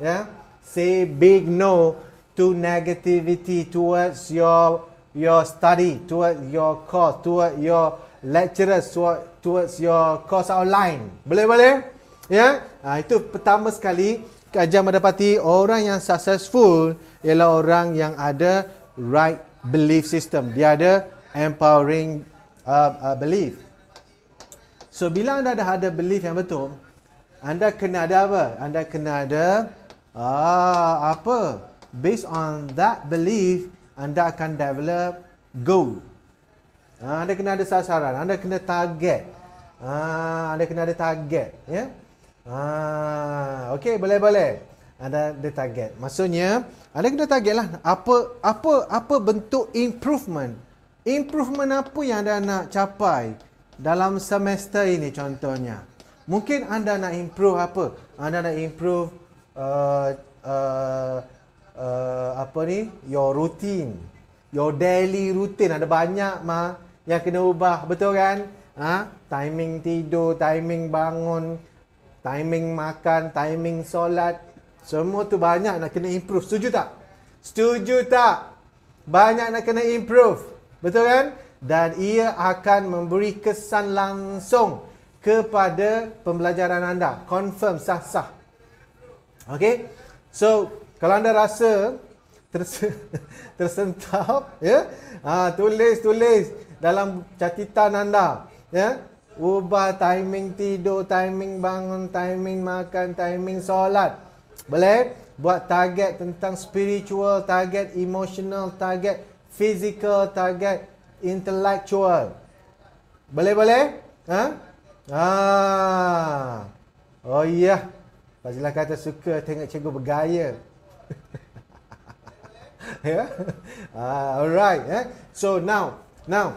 Ya. Say big no to negativity towards your your study, towards your course, towards your lecturers, towards your course online. Boleh boleh? Ya, yeah? ha, itu pertama sekali kajian mendapati orang yang successful ialah orang yang ada right belief system. Dia ada empowering uh, uh, belief. So bila anda dah ada belief yang betul, anda kena ada apa? Anda kena ada ah uh, apa? Based on that belief, anda akan develop goal. Ha, anda kena ada sasaran, anda kena target. Ha, anda kena ada target, ya. Ha, ah, okay, boleh boleh. Anda ada target. Maksudnya, anda kena target lah. Apa apa apa bentuk improvement? Improvement apa yang anda nak capai dalam semester ini contohnya? Mungkin anda nak improve apa? Anda nak improve uh, uh uh, apa ni your routine your daily routine ada banyak mah yang kena ubah betul kan ha timing tidur timing bangun timing makan timing solat semua tu banyak nak kena improve setuju tak setuju tak banyak nak kena improve betul kan dan ia akan memberi kesan langsung kepada pembelajaran anda confirm sah sah okay so kalau anda rasa tersentap ya ha, tulis tulis dalam catatan anda ya ubah timing tidur timing bangun timing makan timing solat boleh buat target tentang spiritual target emotional target physical target intellectual boleh boleh ha ah oh iya, yeah. Fazilah kata suka tengok cikgu bergaya. yeah. Uh, alright. Eh? So now, now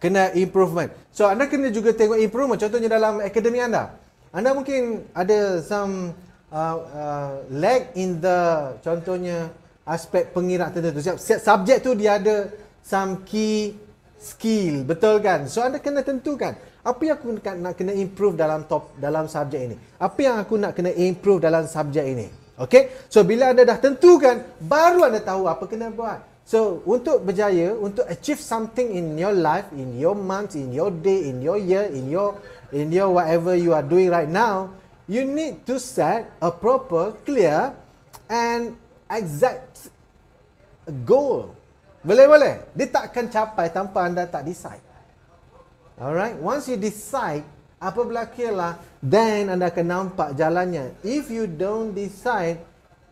kena improvement. So anda kena juga tengok improvement. Contohnya dalam akademi anda, anda mungkin ada some uh, uh, lag in the contohnya aspek pengira tertentu. Siap, siap subjek tu dia ada some key skill, betul kan? So anda kena tentukan apa yang aku nak, nak kena improve dalam top dalam subjek ini. Apa yang aku nak kena improve dalam subjek ini? Okay? So, bila anda dah tentukan, baru anda tahu apa kena buat. So, untuk berjaya, untuk achieve something in your life, in your month, in your day, in your year, in your in your whatever you are doing right now, you need to set a proper, clear and exact goal. Boleh, boleh. Dia takkan capai tanpa anda tak decide. Alright, once you decide, apa akhirlah then anda akan nampak jalannya if you don't decide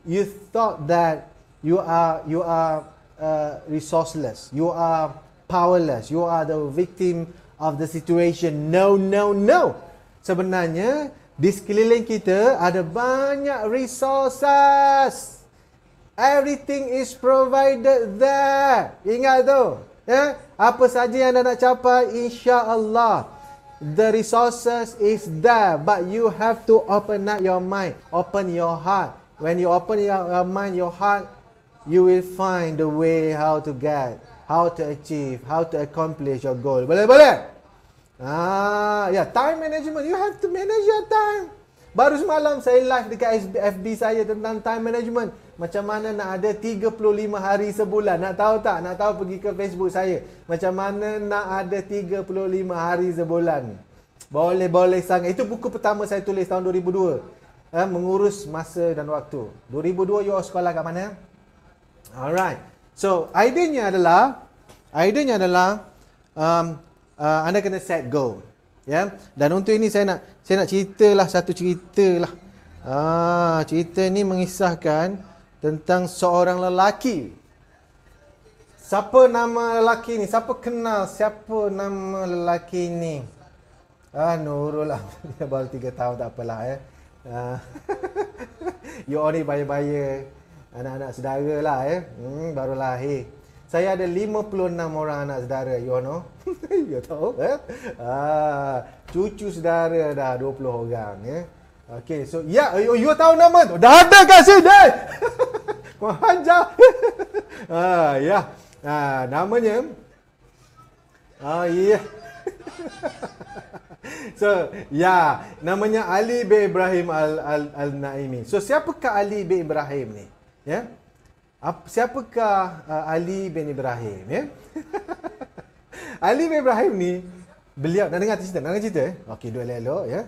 you thought that you are you are uh, resourceless you are powerless you are the victim of the situation no no no sebenarnya di sekeliling kita ada banyak resources everything is provided there ingat tu ya eh? apa saja yang anda nak capai insyaallah the resources is there, but you have to open up your mind, open your heart. When you open your, mind, your heart, you will find the way how to get, how to achieve, how to accomplish your goal. Boleh, boleh? Ah, yeah, time management. You have to manage your time. Baru semalam saya live dekat FB saya tentang time management. Macam mana nak ada 35 hari sebulan? Nak tahu tak? Nak tahu pergi ke Facebook saya. Macam mana nak ada 35 hari sebulan? Boleh-boleh sangat. Itu buku pertama saya tulis tahun 2002. Eh, mengurus masa dan waktu. 2002 you sekolah kat mana? Alright. So, idenya adalah idenya adalah um, uh, anda kena set goal. Ya. Yeah? Dan untuk ini saya nak saya nak ceritalah satu cerita lah. Ah, cerita ni mengisahkan tentang seorang lelaki. Siapa nama lelaki ni? Siapa kenal siapa nama lelaki ni? Ah Nurul dia lah. baru tiga tahun tak apalah eh. Ah. you all ni bye-bye. Anak-anak saudara lah eh. Hmm, baru lahir. Saya ada 56 orang anak saudara, you all know. you tahu eh. Ah, cucu saudara dah 20 orang ya. Eh? Okay, so yeah, you, you, tahu nama tu. Dah ada kat sini. Kau hanja. Ah, ya. Yeah. Ah, namanya. Ah, iya. Yeah. so, ya. Yeah, namanya Ali bin Ibrahim Al- Al- Al-Naimi. So, siapakah Ali bin Ibrahim ni? Ya. Yeah? Siapakah uh, Ali bin Ibrahim? Ya? Ali bin Ibrahim ni, beliau, nak dengar cerita? Nak dengar cerita? Okey, duduk elok-elok. Ya?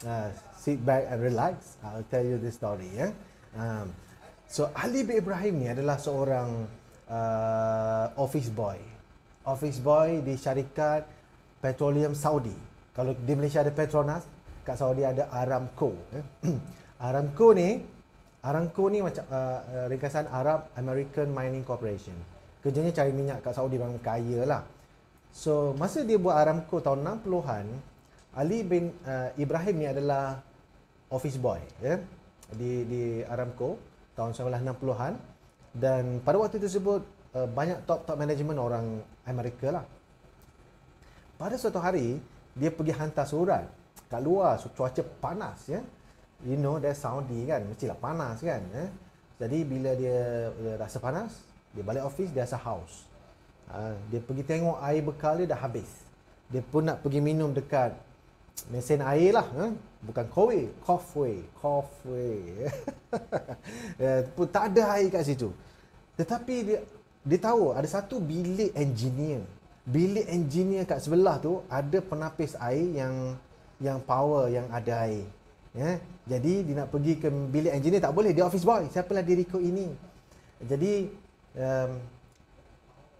Uh, sit back and relax. I'll tell you this story. Yeah. Um, so Ali bin Ibrahim ni adalah seorang uh, office boy. Office boy di syarikat Petroleum Saudi. Kalau di Malaysia ada Petronas, kat Saudi ada Aramco. Yeah. Ya. Aramco ni, Aramco ni macam uh, uh, ringkasan Arab American Mining Corporation. Kerjanya cari minyak kat Saudi memang kaya lah. So, masa dia buat Aramco tahun 60-an, Ali bin uh, Ibrahim ni adalah office boy ya di di Aramco tahun 1960-an dan pada waktu tersebut uh, banyak top top management orang Amerika lah. Pada suatu hari dia pergi hantar surat kat luar cuaca panas ya. You know that Saudi kan mestilah panas kan ya. Jadi bila dia rasa panas dia balik office dia rasa haus. Ah, dia pergi tengok air bekal dia dah habis. Dia pun nak pergi minum dekat mesin air lah eh? bukan kowe coffee coffee ya, tak ada air kat situ tetapi dia dia tahu ada satu bilik engineer bilik engineer kat sebelah tu ada penapis air yang yang power yang ada air ya jadi dia nak pergi ke bilik engineer tak boleh dia office boy siapalah dia record ini jadi um,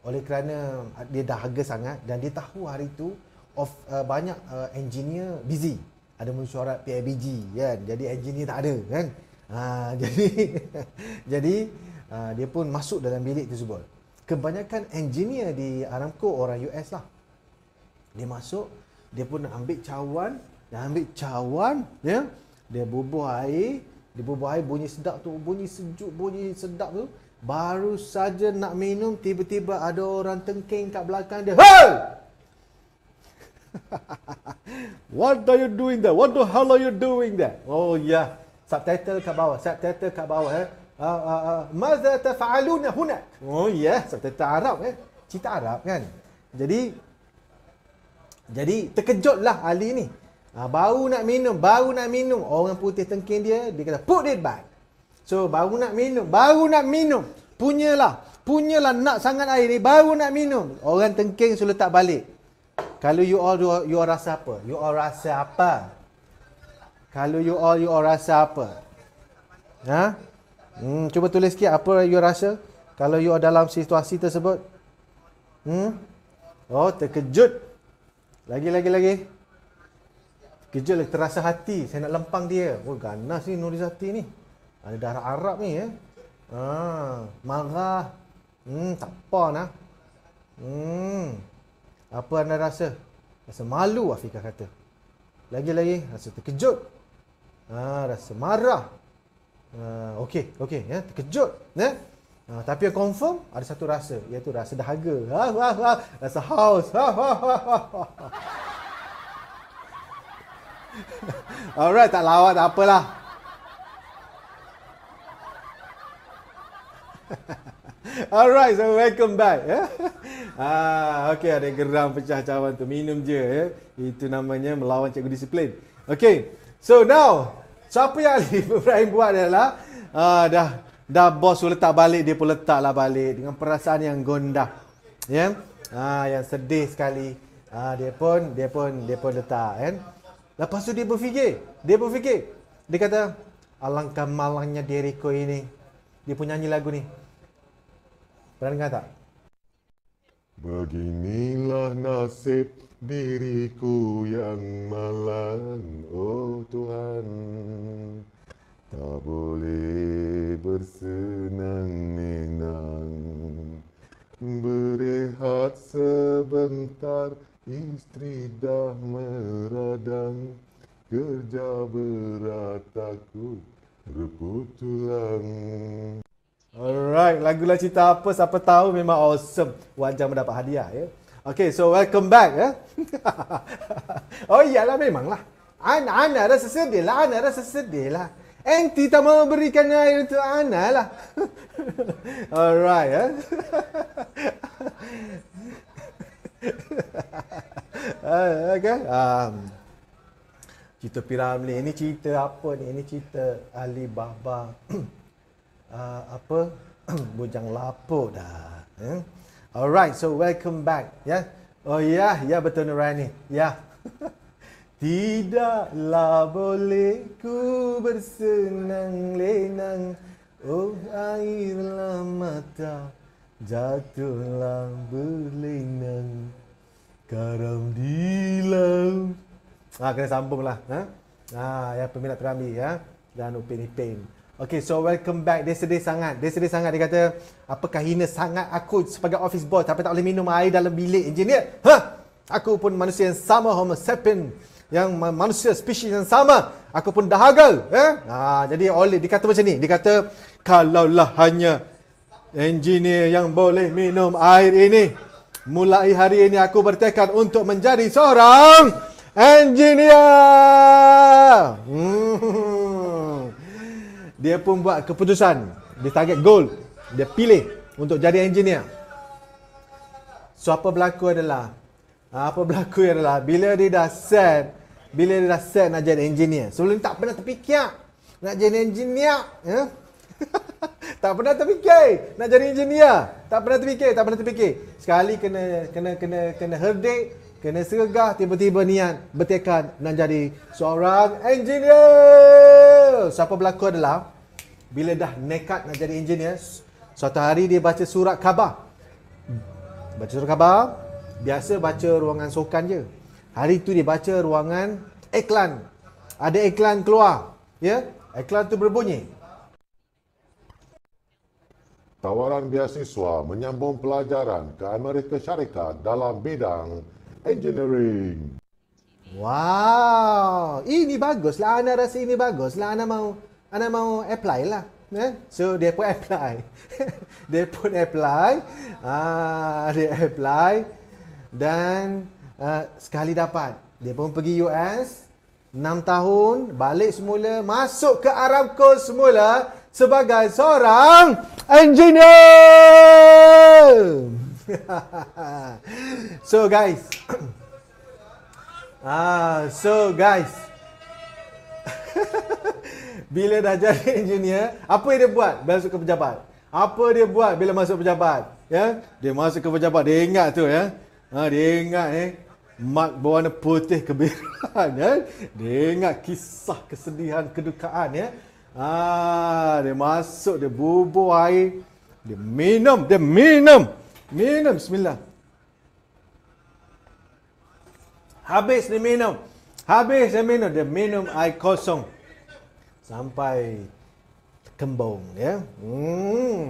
oleh kerana dia dah dahaga sangat dan dia tahu hari tu of uh, banyak uh, engineer busy ada mesyuarat PIBG kan jadi engineer tak ada kan ha, jadi jadi uh, dia pun masuk dalam bilik tu sebab kebanyakan engineer di Aramco orang US lah dia masuk dia pun nak ambil cawan dia ambil cawan ya dia bubuh air dia bubuh air bunyi sedap tu bunyi sejuk bunyi sedap tu baru saja nak minum tiba-tiba ada orang tengking kat belakang dia hey! What are you doing there? What the hell are you doing there? Oh yeah. Subtitle kat bawah. Subtitle kat bawah eh. Ah ah, ah. tafa'aluna hunak? Oh yeah, subtitle Arab eh. Cerita Arab kan. Jadi jadi terkejutlah Ali ni. Ah, baru nak minum, baru nak minum. Orang putih tengking dia, dia kata put it back. So baru nak minum, baru nak minum. Punyalah, punyalah nak sangat air ni, baru nak minum. Orang tengking suruh letak balik. Kalau you all you all rasa apa? You all rasa apa? Kalau you all you all rasa apa? Ha? Hmm, cuba tulis sikit apa you rasa kalau you all dalam situasi tersebut. Hmm? Oh, terkejut. Lagi lagi lagi. Terkejut terasa hati. Saya nak lempang dia. Oh, ganas ni Nurizati ni. Ada darah Arab ni eh. ah, marah. Hmm, tak apa nak. Hmm. Apa anda rasa? Rasa malu Afika kata. Lagi-lagi rasa terkejut. Ha, rasa marah. Ha, okey, okey ya, terkejut ya. Ha, tapi yang confirm ada satu rasa iaitu rasa dahaga. Ha, ha, ha, rasa haus. Ha, ha, ha, ha, ha. Alright, tak lawat tak apalah. Ha, ha, ha. Alright, so welcome back. Eh? ah, okay, ada geram pecah cawan tu. Minum je. Ya. Eh. Itu namanya melawan cikgu disiplin. Okay, so now, siapa yang Ali Ibrahim buat adalah, ah, dah dah bos letak balik, dia pun letaklah balik dengan perasaan yang gondah. Ya, yeah? ah, yang sedih sekali. Ah, dia pun, dia pun, dia pun letak. Kan? Lepas tu dia berfikir, dia berfikir. Dia kata, alangkah malangnya diriku ini. Dia pun nyanyi lagu ni. Berani kata? Beginilah nasib diriku yang malang, oh Tuhan. Tak boleh bersenang-menang. Berehat sebentar, istri dah meradang. Kerja berat aku, reput tulang. Alright, lagu lah cerita apa siapa tahu memang awesome. Wajar mendapat hadiah ya. Okay, so welcome back ya. oh iyalah memanglah. Anak an, rasa sedih lah, anak rasa sedih lah. Enti tak mau berikan air untuk anak lah. Alright ya. Ah, okay. Um, cerita Piramli ini cerita apa ni? Ini cerita Ali Baba. Ah, apa bujang lapuk dah. Yeah. Alright, so welcome back. Yeah. Oh ya, yeah. ya yeah, betul Nurani. Ya. Yeah. Tidaklah boleh ku bersenang lenang Oh airlah mata jatuhlah berlinang Karam di laut Ah, kena sambung lah ha? Ah, ya peminat terambil ya Dan upin ipin Okay, so welcome back. Dia sedih sangat. Dia sedih sangat. Dia kata, apakah hina sangat aku sebagai office boy tapi tak boleh minum air dalam bilik engineer? Ha? Aku pun manusia yang sama, homo sapiens. Yang manusia, species yang sama. Aku pun dahaga. Eh? Ha, jadi, oleh dia kata macam ni. Dia kata, kalaulah hanya engineer yang boleh minum air ini. Mulai hari ini, aku bertekad untuk menjadi seorang engineer. Hmm dia pun buat keputusan dia target goal dia pilih untuk jadi engineer so apa berlaku adalah apa berlaku adalah bila dia dah set bila dia dah set nak jadi engineer sebelum ni tak pernah terfikir nak jadi engineer ya yeah? tak pernah terfikir nak jadi engineer tak pernah terfikir tak pernah terfikir sekali kena kena kena kena herdik kena sergah tiba-tiba niat bertekad nak jadi seorang engineer siapa berlaku adalah bila dah nekat nak jadi engineer, suatu hari dia baca surat khabar. Hmm. Baca surat khabar, biasa baca ruangan sokan je. Hari tu dia baca ruangan iklan. Ada iklan keluar. Ya, iklan tu berbunyi. Tawaran biasiswa menyambung pelajaran ke Amerika Syarikat dalam bidang engineering. Wow, ini bagus lah. Ana rasa ini bagus lah. Ana mau, ana mau apply lah. Eh? So dia pun apply, dia pun apply, ah dia apply dan uh, sekali dapat dia pun pergi US 6 tahun balik semula masuk ke Arab Aramco semula sebagai seorang engineer. so guys. Ah, so guys. bila dah jadi engineer, apa yang dia buat bila masuk ke pejabat? Apa dia buat bila masuk pejabat? Ya, dia masuk ke pejabat, dia ingat tu ya. Ha, dia ingat eh mak berwarna putih kebiruan ya. Dia ingat kisah kesedihan kedukaan ya. Ah, dia masuk dia bubuh air, dia minum, dia minum. Minum bismillah. Habis dia minum. Habis dia minum. Dia minum air kosong. Sampai kembung. Ya? Hmm.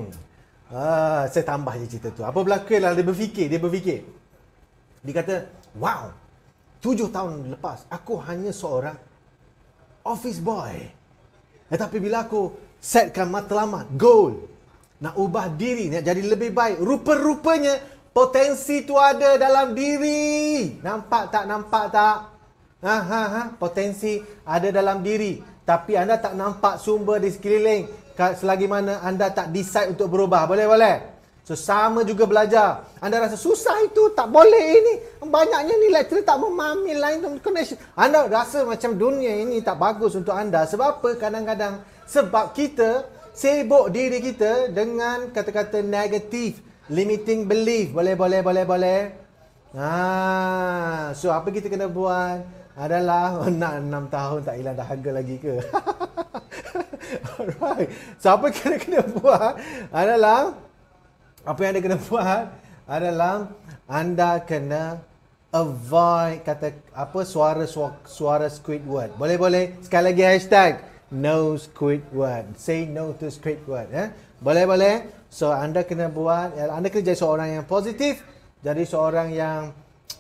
Ah, saya tambah je cerita tu. Apa berlaku lah dia berfikir. Dia berfikir. Dia kata, wow. Tujuh tahun lepas, aku hanya seorang office boy. Tetapi eh, bila aku setkan matlamat, goal, nak ubah diri, nak jadi lebih baik, rupa-rupanya Potensi tu ada dalam diri. Nampak tak? Nampak tak? Ha, ha, ha. Potensi ada dalam diri. Tapi anda tak nampak sumber di sekeliling. Selagi mana anda tak decide untuk berubah. Boleh, boleh? So, sama juga belajar. Anda rasa susah itu. Tak boleh ini. Banyaknya ni lecturer tak memahami line connection. Anda rasa macam dunia ini tak bagus untuk anda. Sebab apa? Kadang-kadang sebab kita sibuk diri kita dengan kata-kata negatif limiting belief boleh boleh boleh boleh ha so apa kita kena buat adalah oh, nak enam tahun tak hilang harga lagi ke alright so apa kita kena buat adalah apa yang anda kena buat adalah anda kena avoid kata apa suara suara, suara squid word boleh boleh sekali lagi hashtag no squid word say no to squid word eh boleh boleh So anda kena buat eh, anda kena jadi seorang yang positif, jadi seorang yang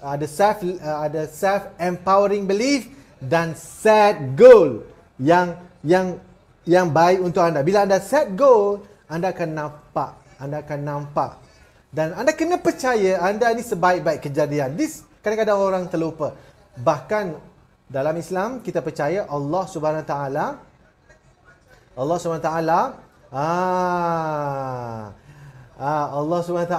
uh, ada self uh, ada self empowering belief dan set goal yang yang yang baik untuk anda. Bila anda set goal, anda akan nampak, anda akan nampak. Dan anda kena percaya anda ni sebaik-baik kejadian. This kadang-kadang orang terlupa. Bahkan dalam Islam kita percaya Allah Subhanahu Taala Allah Subhanahu Taala Ah. Ah Allah SWT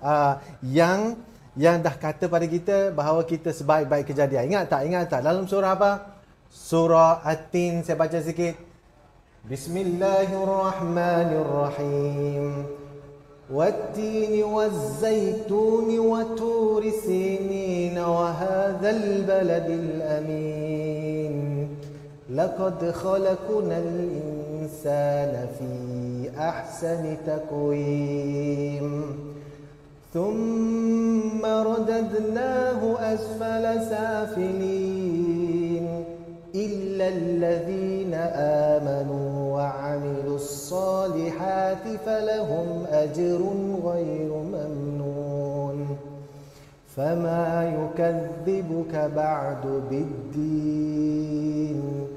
ah yang yang dah kata pada kita bahawa kita sebaik-baik kejadian. Ingat tak? Ingat tak? Dalam surah apa? Surah At-Tin. Saya baca sikit. Bismillahirrahmanirrahim. والتين wa وتور wa وهذا البلد الأمين لقد خلقنا الإنسان الإنسان في أحسن تقويم ثم رددناه أسفل سافلين إلا الذين آمنوا وعملوا الصالحات فلهم أجر غير ممنون فما يكذبك بعد بالدين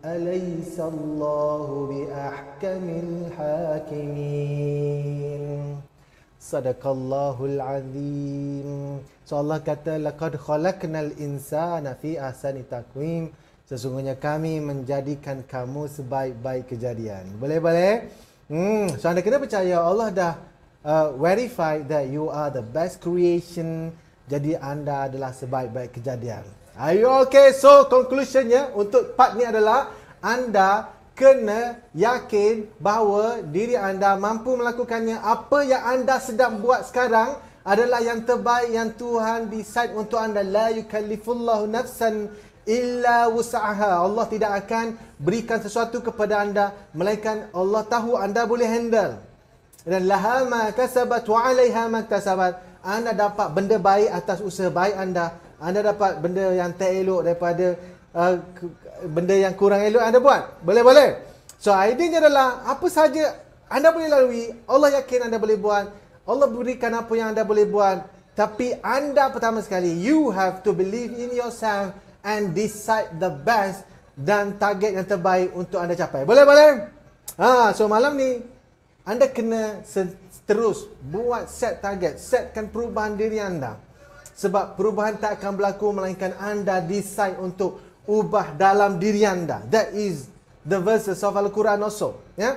أليس الله بأحكم الحاكمين صدق الله العظيم Allah kata laqad khalaqnal insana fi ahsani taqwim sesungguhnya kami menjadikan kamu sebaik-baik kejadian boleh boleh hmm so anda kena percaya Allah dah uh, verify that you are the best creation jadi anda adalah sebaik-baik kejadian Are you okay? So conclusionnya untuk part ni adalah anda kena yakin bahawa diri anda mampu melakukannya. Apa yang anda sedang buat sekarang adalah yang terbaik yang Tuhan decide untuk anda. La yukallifullahu nafsan illa wusaha. Allah tidak akan berikan sesuatu kepada anda melainkan Allah tahu anda boleh handle. Dan laha ma kasabat wa alaiha ma kasabat. Anda dapat benda baik atas usaha baik anda anda dapat benda yang tak elok daripada uh, benda yang kurang elok anda buat. Boleh boleh. So idea adalah apa saja anda boleh lalui, Allah yakin anda boleh buat. Allah berikan apa yang anda boleh buat. Tapi anda pertama sekali, you have to believe in yourself and decide the best dan target yang terbaik untuk anda capai. Boleh boleh. Ha, so malam ni anda kena terus buat set target, setkan perubahan diri anda. Sebab perubahan tak akan berlaku melainkan anda decide untuk ubah dalam diri anda. That is the verses of Al-Quran also. Ya. Yeah?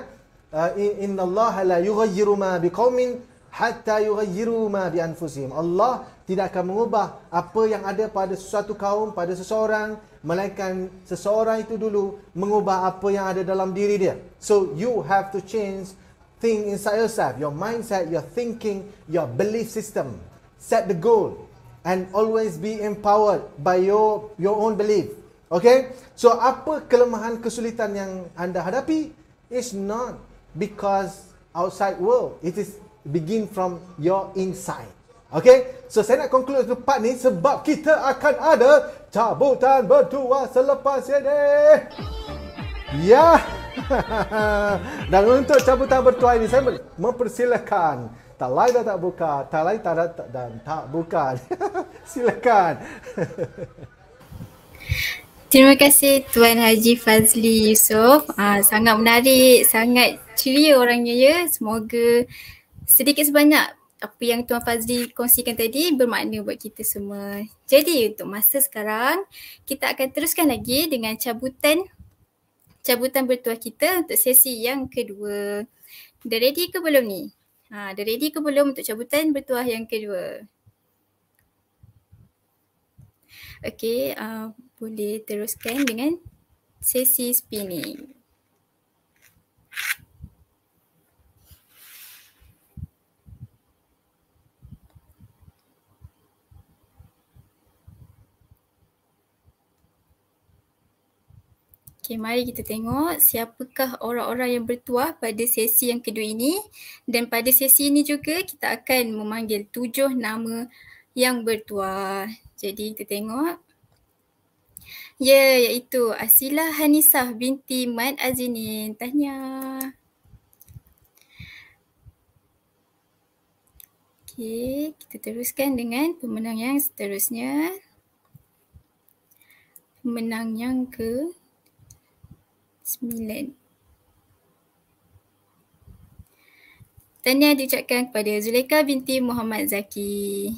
Uh, Inna Allah la yughayyiru ma biqaumin hatta yughayyiru ma bi anfusim. Allah tidak akan mengubah apa yang ada pada sesuatu kaum, pada seseorang melainkan seseorang itu dulu mengubah apa yang ada dalam diri dia. So you have to change thing inside yourself, your mindset, your thinking, your belief system. Set the goal and always be empowered by your your own belief. Okay? So apa kelemahan kesulitan yang anda hadapi is not because outside world. It is begin from your inside. Okay? So saya nak conclude the part ni sebab kita akan ada cabutan berdua selepas ini. Yeah. Dan untuk cabutan bertuah ini saya mempersilakan tak like dah tak buka. Tak like tak dah tak, dan tak buka. Silakan. Terima kasih Tuan Haji Fazli Yusof. Uh, sangat menarik, sangat ceria orangnya ya. Semoga sedikit sebanyak apa yang Tuan Fazli kongsikan tadi bermakna buat kita semua. Jadi untuk masa sekarang, kita akan teruskan lagi dengan cabutan cabutan bertuah kita untuk sesi yang kedua. Dah ready ke belum ni? Ha, dia, ready ke belum untuk cabutan bertuah yang kedua? Okay, uh, boleh teruskan dengan sesi spinning. Okay, mari kita tengok siapakah orang-orang yang bertuah pada sesi yang kedua ini dan pada sesi ini juga kita akan memanggil tujuh nama yang bertuah. Jadi kita tengok. Ya, yeah, iaitu Asilah Hanisah binti Mat Azinin. tanya. Okay, kita teruskan dengan pemenang yang seterusnya. Pemenang yang ke 9. Tanya diucapkan kepada Zuleika binti Muhammad Zaki.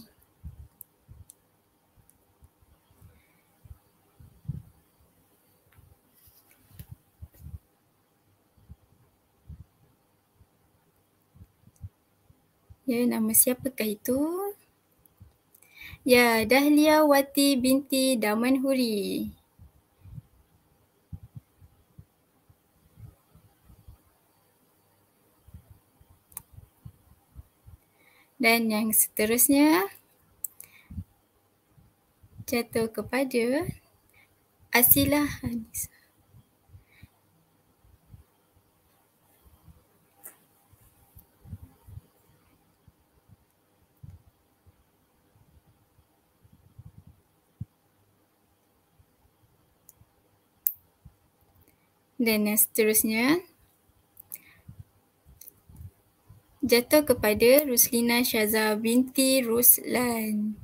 Ya, nama siapakah itu? Ya, Dahlia Wati binti Damanhuri. Dan yang seterusnya jatuh kepada Asilah Hanis. Dan yang seterusnya, jatuh kepada Ruslina Syaza binti Ruslan.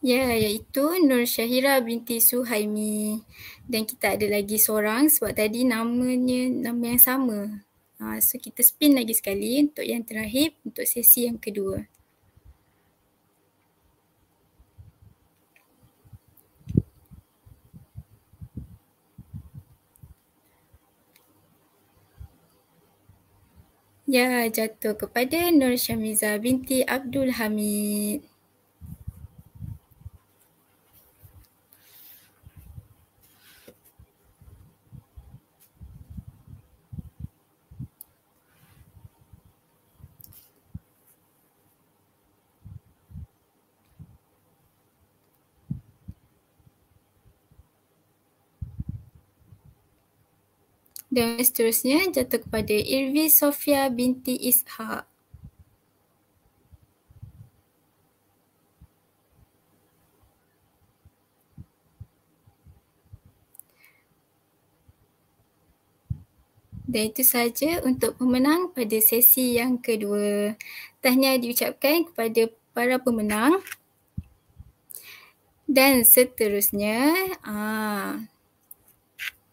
Ya, iaitu Nur Syahira binti Suhaimi. Dan kita ada lagi seorang sebab tadi namanya nama yang sama. Ha, so kita spin lagi sekali untuk yang terakhir untuk sesi yang kedua. Ya jatuh kepada Nur Syamiza binti Abdul Hamid. dan seterusnya jatuh kepada Irvi Sofia binti Ishaq. Dan itu sahaja untuk pemenang pada sesi yang kedua. Tahniah diucapkan kepada para pemenang. Dan seterusnya, aa, ah,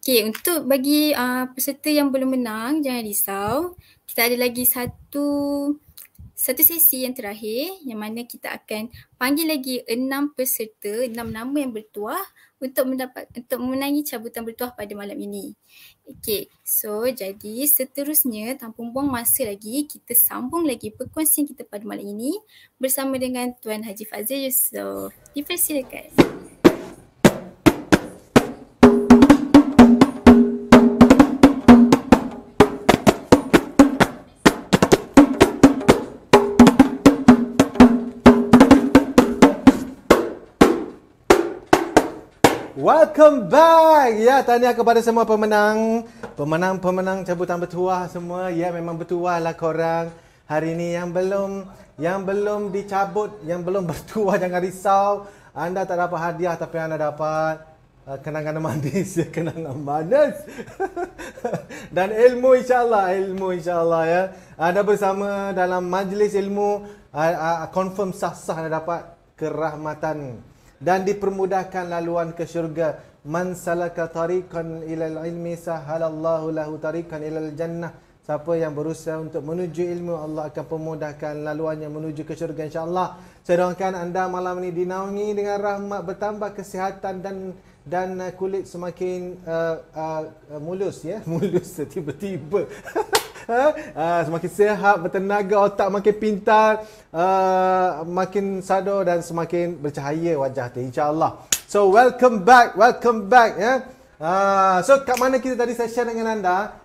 Okay, untuk bagi uh, peserta yang belum menang, jangan risau. Kita ada lagi satu satu sesi yang terakhir yang mana kita akan panggil lagi enam peserta, enam nama yang bertuah untuk mendapat untuk memenangi cabutan bertuah pada malam ini. Okay, so jadi seterusnya tanpa buang masa lagi kita sambung lagi perkongsian kita pada malam ini bersama dengan Tuan Haji Fazil Yusof. Dipersilakan. Dipersilakan. Welcome back. Ya, tahniah kepada semua pemenang. Pemenang-pemenang cabutan bertuah semua. Ya, memang bertuah lah korang. Hari ini yang belum yang belum dicabut, yang belum bertuah jangan risau. Anda tak dapat hadiah tapi anda dapat uh, kenangan manis, ya, kenangan manis. Dan ilmu insyaallah, ilmu insyaallah ya. Anda bersama dalam majlis ilmu uh, uh, confirm sah-sah anda dapat kerahmatan dan dipermudahkan laluan ke syurga man salaka tariqan ilal ilmi sahalallahu lahu tariqan ilal jannah siapa yang berusaha untuk menuju ilmu Allah akan permudahkan laluannya menuju ke syurga insyaallah saya doakan anda malam ini dinaungi dengan rahmat bertambah kesihatan dan dan uh, kulit semakin uh, uh, uh mulus ya mulus tiba-tiba Ha? Uh, semakin sehat, bertenaga, otak makin pintar, uh, makin sado dan semakin bercahaya wajah tu insyaAllah. So welcome back, welcome back. ya. Uh, so kat mana kita tadi session dengan anda?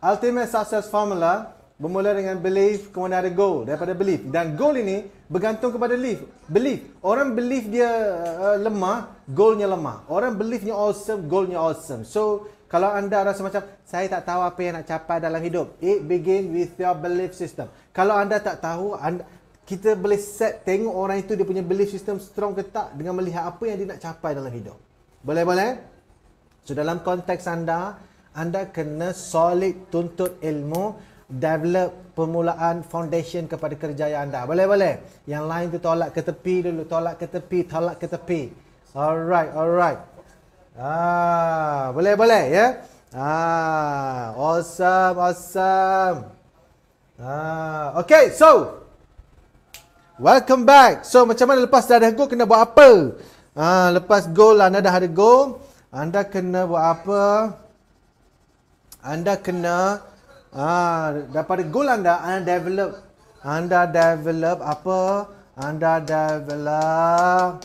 Ultimate Success Formula bermula dengan belief kemudian ada goal daripada belief. Dan goal ini bergantung kepada belief. Belief. Orang belief dia uh, uh lemah, goalnya lemah. Orang beliefnya awesome, goalnya awesome. So, kalau anda rasa macam, saya tak tahu apa yang nak capai dalam hidup. It begin with your belief system. Kalau anda tak tahu, anda, kita boleh set tengok orang itu dia punya belief system strong ke tak dengan melihat apa yang dia nak capai dalam hidup. Boleh-boleh? So, dalam konteks anda, anda kena solid tuntut ilmu develop permulaan foundation kepada kerjaya anda. Boleh boleh. Yang lain tu tolak ke tepi dulu, tolak ke tepi, tolak ke tepi. Alright, alright. Ah, boleh boleh ya. Ah, awesome, awesome. Ah, okay, so welcome back. So macam mana lepas dah ada goal kena buat apa? Ah, lepas goal anda dah ada goal, anda kena buat apa? Anda kena Ah, daripada goal anda, anda develop. Anda develop apa? Anda develop.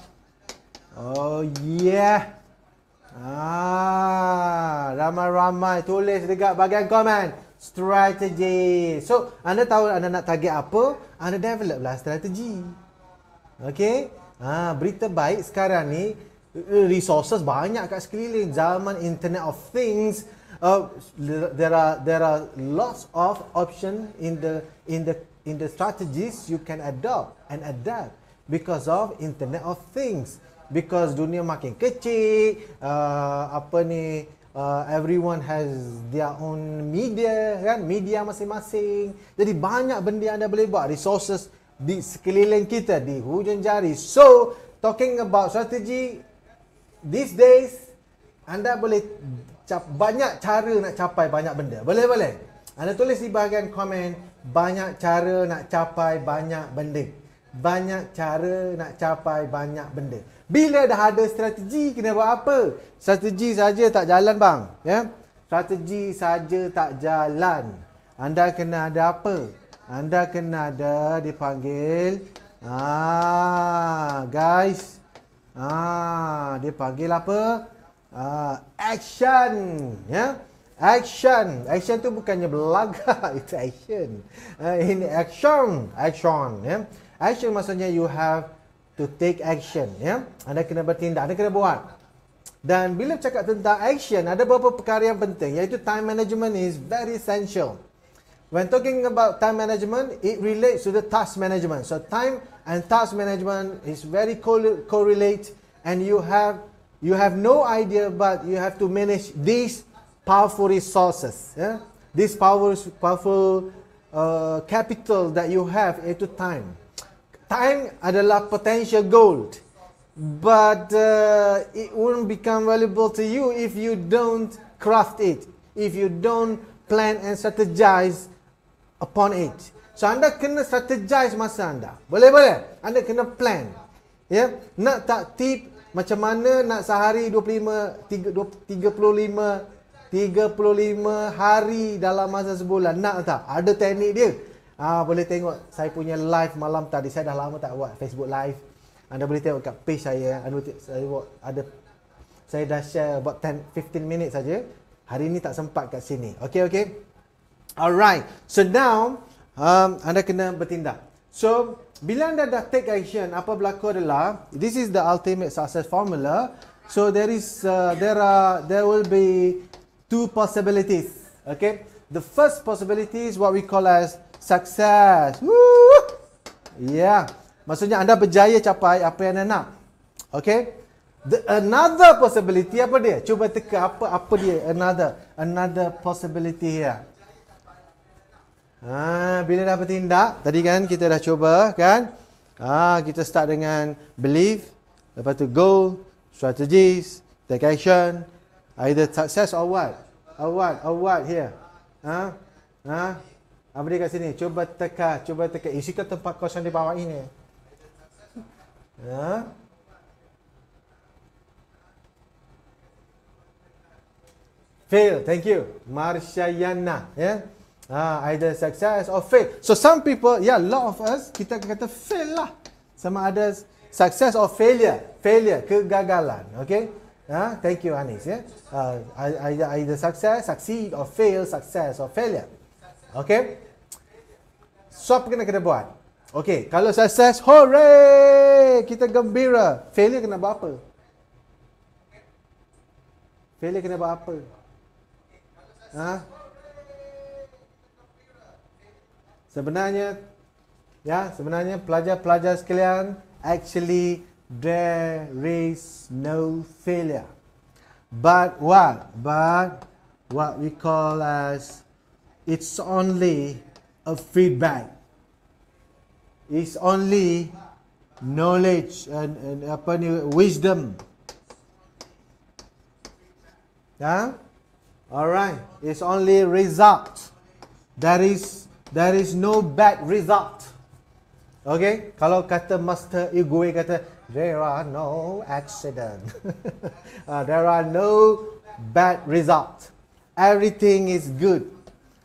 Oh, yeah. Ah, ramai-ramai tulis dekat bagian komen. Strategi. So, anda tahu anda nak target apa? Anda develop lah strategi. Okay? Ah, ha, berita baik sekarang ni, resources banyak kat sekeliling. Zaman Internet of Things, uh, there are there are lots of options in the in the in the strategies you can adopt and adapt because of internet of things because dunia makin kecil uh, apa ni uh, everyone has their own media kan media masing-masing jadi banyak benda anda boleh buat resources di sekeliling kita di hujung jari so talking about strategy these days anda boleh cap, banyak cara nak capai banyak benda. Boleh boleh. Anda tulis di bahagian komen banyak cara nak capai banyak benda. Banyak cara nak capai banyak benda. Bila dah ada strategi kena buat apa? Strategi saja tak jalan bang. Ya. Strategi saja tak jalan. Anda kena ada apa? Anda kena ada dipanggil ah guys. Ah dia panggil apa? uh, action ya yeah? action action tu bukannya belaga itu action uh, ini action action ya yeah? action maksudnya you have to take action ya yeah? anda kena bertindak anda kena buat dan bila cakap tentang action ada beberapa perkara yang penting iaitu time management is very essential when talking about time management it relates to the task management so time and task management is very correlate and you have You have no idea, but you have to manage these powerful resources. Yeah? This powerful, powerful uh, capital that you have into time. Time adalah potential gold. But uh, it won't become valuable to you if you don't craft it. If you don't plan and strategize upon it. So anda kena strategize masa anda. Boleh-boleh? Anda kena plan. Yeah? Nak tak tip macam mana nak sehari 25 35 35 hari dalam masa sebulan Nak tak? Ada teknik dia Ah Boleh tengok saya punya live malam tadi Saya dah lama tak buat Facebook live Anda boleh tengok kat page saya Anda, Saya buat ada saya dah share about 10, 15 minit saja. Hari ini tak sempat kat sini. Okay, okay. Alright. So now, um, anda kena bertindak. So, bila anda dah take action, apa berlaku adalah this is the ultimate success formula. So there is uh, there are there will be two possibilities. Okay, the first possibility is what we call as success. Woo! Yeah, maksudnya anda berjaya capai apa yang anda nak. Okay, the another possibility apa dia? Cuba teka apa apa dia another another possibility here. Ya. Ha, bila dah bertindak, tadi kan kita dah cuba kan. Ha, kita start dengan belief, lepas tu goal, strategies, take action, either success or what? Or what? Or what here? Ha? Ha? Apa kat sini? Cuba teka, cuba teka. Isi ke tempat kosong di bawah ini? Ha? Fail, thank you. Marsha Yana, Yeah? Ha, either success or fail. So some people, yeah, lot of us, kita kata fail lah. Sama ada success or failure. Failure, kegagalan. Okay? Ha, thank you, Anis. Yeah? Ya. Uh, either, either success, succeed or fail, success or failure. Okay? So apa kena kena buat? Okay, kalau success, hooray! Kita gembira. Failure kena buat apa? Failure kena buat apa? Ha? sebenarnya ya sebenarnya pelajar-pelajar sekalian actually there is no failure but what but what we call as it's only a feedback it's only knowledge and, and apa ni wisdom ya yeah? alright it's only result that is there is no bad result. Okay, kalau kata Master Igwe kata there are no accident, uh, there are no bad result. Everything is good.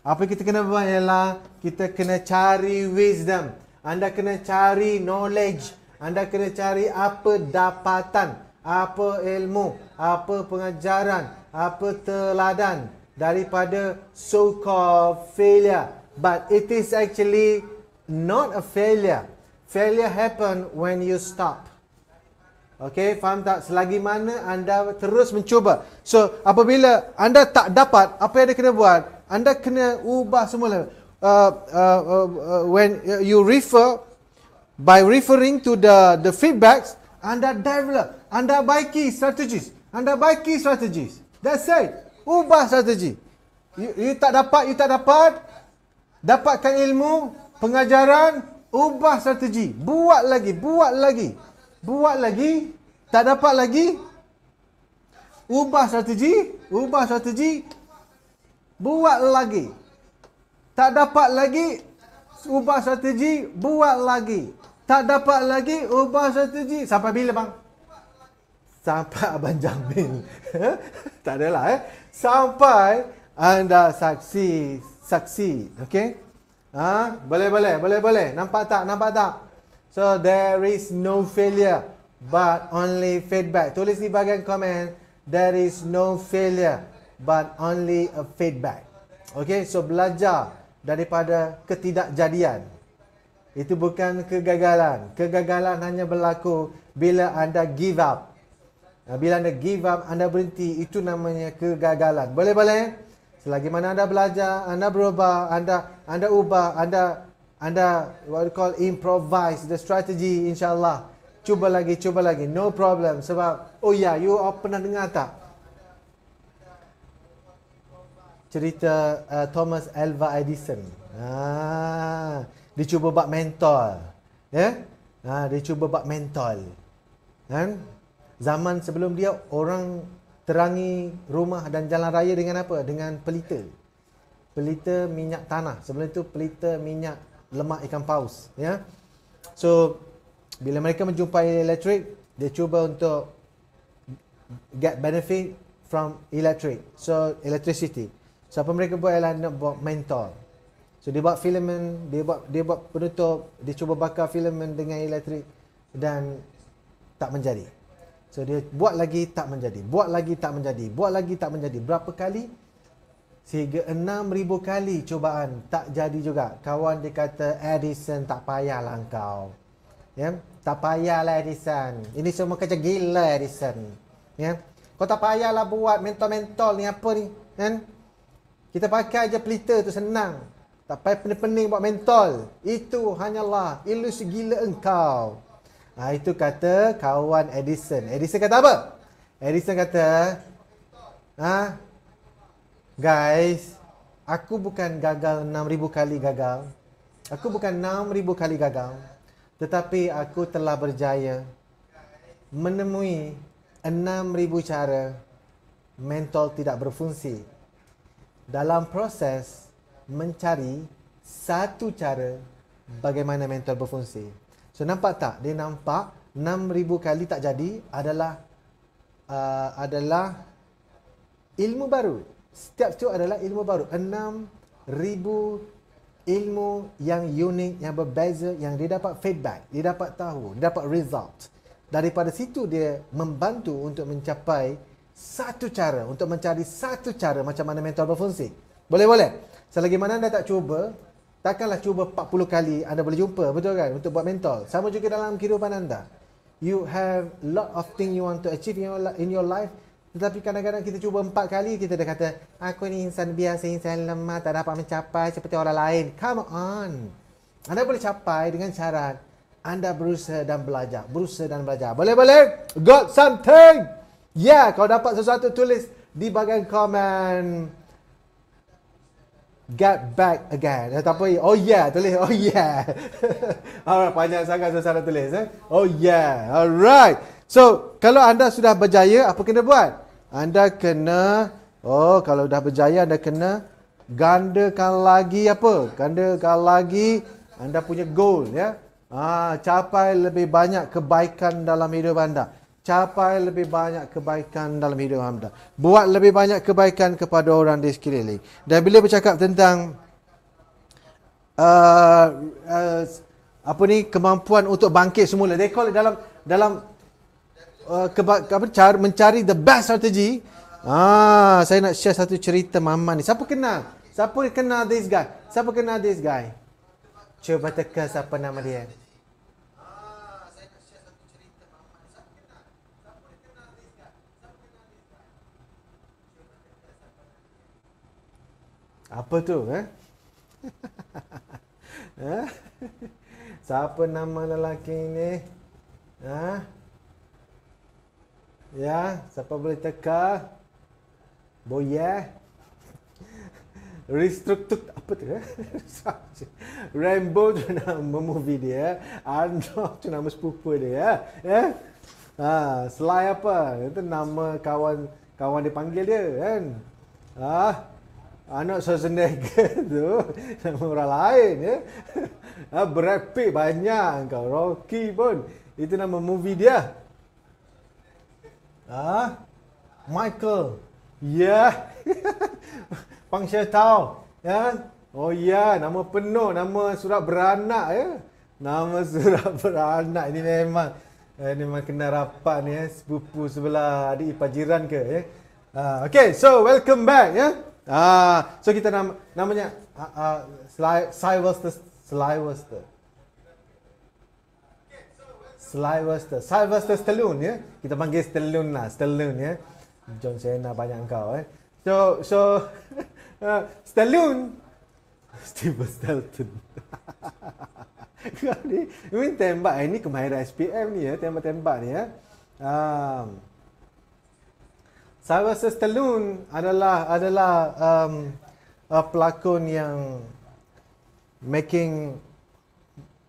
Apa kita kena buat ialah kita kena cari wisdom. Anda kena cari knowledge. Anda kena cari apa dapatan, apa ilmu, apa pengajaran, apa teladan daripada so-called failure but it is actually not a failure. Failure happen when you stop. Okay, faham tak? Selagi mana anda terus mencuba. So, apabila anda tak dapat, apa yang anda kena buat? Anda kena ubah semula. Uh, uh, uh, uh, when you refer, by referring to the the feedbacks, anda develop, anda baiki strategies. Anda baiki strategies. That's it. Ubah strategi. You, you tak dapat, you tak dapat. Dapatkan ilmu, pengajaran, ubah strategi. Buat lagi, buat lagi. Buat lagi, tak dapat lagi. Ubah strategi, ubah strategi. Buat lagi. Tak dapat lagi, ubah strategi, buat lagi. Tak dapat lagi, ubah strategi. Sampai bila bang? Sampai Abang Jamin? tak adalah eh. Sampai anda sukses saksi. Okay? Ha? Boleh, boleh, boleh, boleh. Nampak tak, nampak tak? So, there is no failure, but only feedback. Tulis di bahagian komen, there is no failure, but only a feedback. Okay, so belajar daripada ketidakjadian. Itu bukan kegagalan. Kegagalan hanya berlaku bila anda give up. Ha, bila anda give up, anda berhenti, itu namanya kegagalan. Boleh, boleh? Boleh. Selagi mana anda belajar, anda berubah, anda anda ubah, anda anda what you call improvise the strategy insyaallah. Cuba lagi, cuba lagi. No problem sebab oh yeah, you all pernah dengar tak? Cerita uh, Thomas Alva Edison. Ah, dia cuba buat mentol. Ya? Yeah? Ah, dia cuba buat mentol. Kan? Zaman sebelum dia orang terangi rumah dan jalan raya dengan apa? Dengan pelita. Pelita minyak tanah. Sebelum itu pelita minyak lemak ikan paus, ya. Yeah? So bila mereka menjumpai elektrik, dia cuba untuk get benefit from electric. So electricity. So apa mereka buat ialah nak buat mentol. So dia buat filament, dia buat dia buat penutup, dia cuba bakar filament dengan elektrik dan tak menjadi. So dia buat lagi tak menjadi. Buat lagi tak menjadi. Buat lagi tak menjadi. Berapa kali? Sehingga 6,000 kali cubaan tak jadi juga. Kawan dia kata, Edison tak payahlah kau. Ya? Tak payahlah Edison. Ini semua kerja gila Edison. Ya? Kau tak payahlah buat mentol-mentol ni apa ni. Kan? Kita pakai aja pelita tu senang. Tak payah pening-pening buat mentol. Itu hanyalah ilusi gila engkau. Ha, itu kata kawan Edison. Edison kata apa? Edison kata, ha? guys, aku bukan gagal 6,000 kali gagal. Aku bukan 6,000 kali gagal. Tetapi aku telah berjaya menemui 6,000 cara mental tidak berfungsi. Dalam proses mencari satu cara bagaimana mental berfungsi. So nampak tak? Dia nampak 6,000 kali tak jadi adalah uh, adalah ilmu baru. Setiap itu adalah ilmu baru. 6,000 ilmu yang unik, yang berbeza, yang dia dapat feedback, dia dapat tahu, dia dapat result. Daripada situ dia membantu untuk mencapai satu cara, untuk mencari satu cara macam mana mentor berfungsi. Boleh-boleh. Selagi mana anda tak cuba, Takkanlah cuba 40 kali anda boleh jumpa, betul kan? Untuk buat mentor. Sama juga dalam kehidupan anda. You have lot of thing you want to achieve in your, in your life. Tetapi kadang-kadang kita cuba empat kali, kita dah kata, aku ni insan biasa, insan lemah, tak dapat mencapai seperti orang lain. Come on. Anda boleh capai dengan syarat anda berusaha dan belajar. Berusaha dan belajar. Boleh, boleh? Got something? Yeah, kau dapat sesuatu tulis di bahagian komen get back again. Ataupun, eh, eh. oh yeah, tulis, oh yeah. Alright, panjang sangat susah nak tulis. Eh? Oh yeah, alright. So, kalau anda sudah berjaya, apa kena buat? Anda kena, oh kalau dah berjaya, anda kena gandakan lagi apa? Gandakan lagi anda punya goal. ya. Ah, capai lebih banyak kebaikan dalam hidup anda capai lebih banyak kebaikan dalam hidup hamba. Buat lebih banyak kebaikan kepada orang di sekeliling. Dan bila bercakap tentang uh, uh, apa ni kemampuan untuk bangkit semula. They call it dalam dalam uh, keba- apa cari, mencari the best strategi. Ah, saya nak share satu cerita Mama ni. Siapa kenal? Siapa kenal this guy? Siapa kenal this guy? Cuba teka siapa nama dia. Apa tu? Eh? Siapa nama lelaki ni? Ha? Ya, siapa boleh teka? Boya, Restruktur apa tu? Eh? Rainbow tu nama movie dia. Arnold tu nama sepupu dia. Eh? Ha, Sly apa? Itu nama kawan kawan dipanggil dia kan? Ha? Anak Schwarzenegger tu nama orang lain ya. Ha, Brad banyak kau. Rocky pun. Itu nama movie dia. Ah, ha? Michael. Ya. Yeah. Pang Xia Tao. Ya. Kan? Oh ya, yeah. nama penuh, nama surat beranak ya. Nama surat beranak ni memang eh, ni memang kena rapat ni ya. Sepupu sebelah adik ipar jiran ke ya. Ha, okay, so welcome back ya. Ah, so kita nama namanya ah, ah, Sylvester Sylvester Sylvester Sylvester Stallone ya. Kita panggil Stallone lah, Stallone ya. John Cena banyak kau eh. So so uh, ah, Stallone Steven Stelton. Kau ni, ini tembak. Ini eh? kemahiran SPM ni ya, tembak-tembak ni ya. Ah. Sylvester Stallone adalah adalah um, a pelakon yang making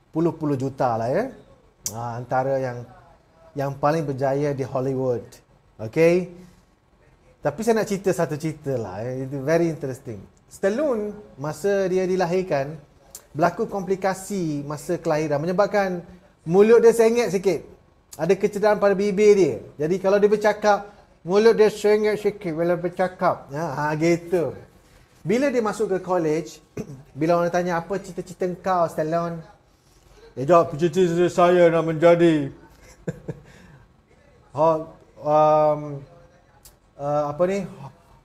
puluh-puluh juta lah ya. Uh, antara yang yang paling berjaya di Hollywood. Okay. Tapi saya nak cerita satu cerita lah. Eh? Ya. It's very interesting. Stallone masa dia dilahirkan berlaku komplikasi masa kelahiran menyebabkan mulut dia sengit sikit. Ada kecederaan pada bibir dia. Jadi kalau dia bercakap Mulut dia seringat sikit bila bercakap. Ha, ha gitu. Bila dia masuk ke college, bila orang tanya apa cita-cita kau Stallone? Dia jawab, cita-cita saya nak menjadi. Ha, um, uh, apa ni?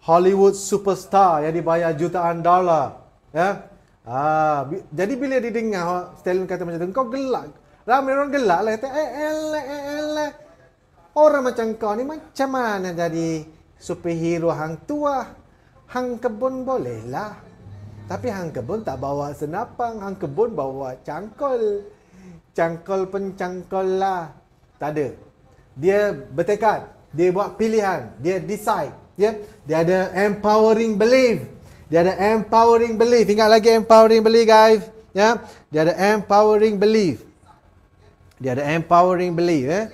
Hollywood superstar yang dibayar jutaan dolar. Ya? Ha, bi- jadi bila dia dengar Stallone kata macam tu, kau gelak. Ramai orang gelak lah. Kata, eh, eh, eh, eh, eh, eh. Orang macam kau ni macam mana jadi superhero hang tua? Hang kebun bolehlah. Tapi hang kebun tak bawa senapang. Hang kebun bawa cangkul. Cangkul pun cangkul lah. Tak ada. Dia bertekad. Dia buat pilihan. Dia decide. Yeah? Dia ada empowering belief. Dia ada empowering belief. Ingat lagi empowering belief guys. Yeah? Dia ada empowering belief. Dia ada empowering belief. Eh?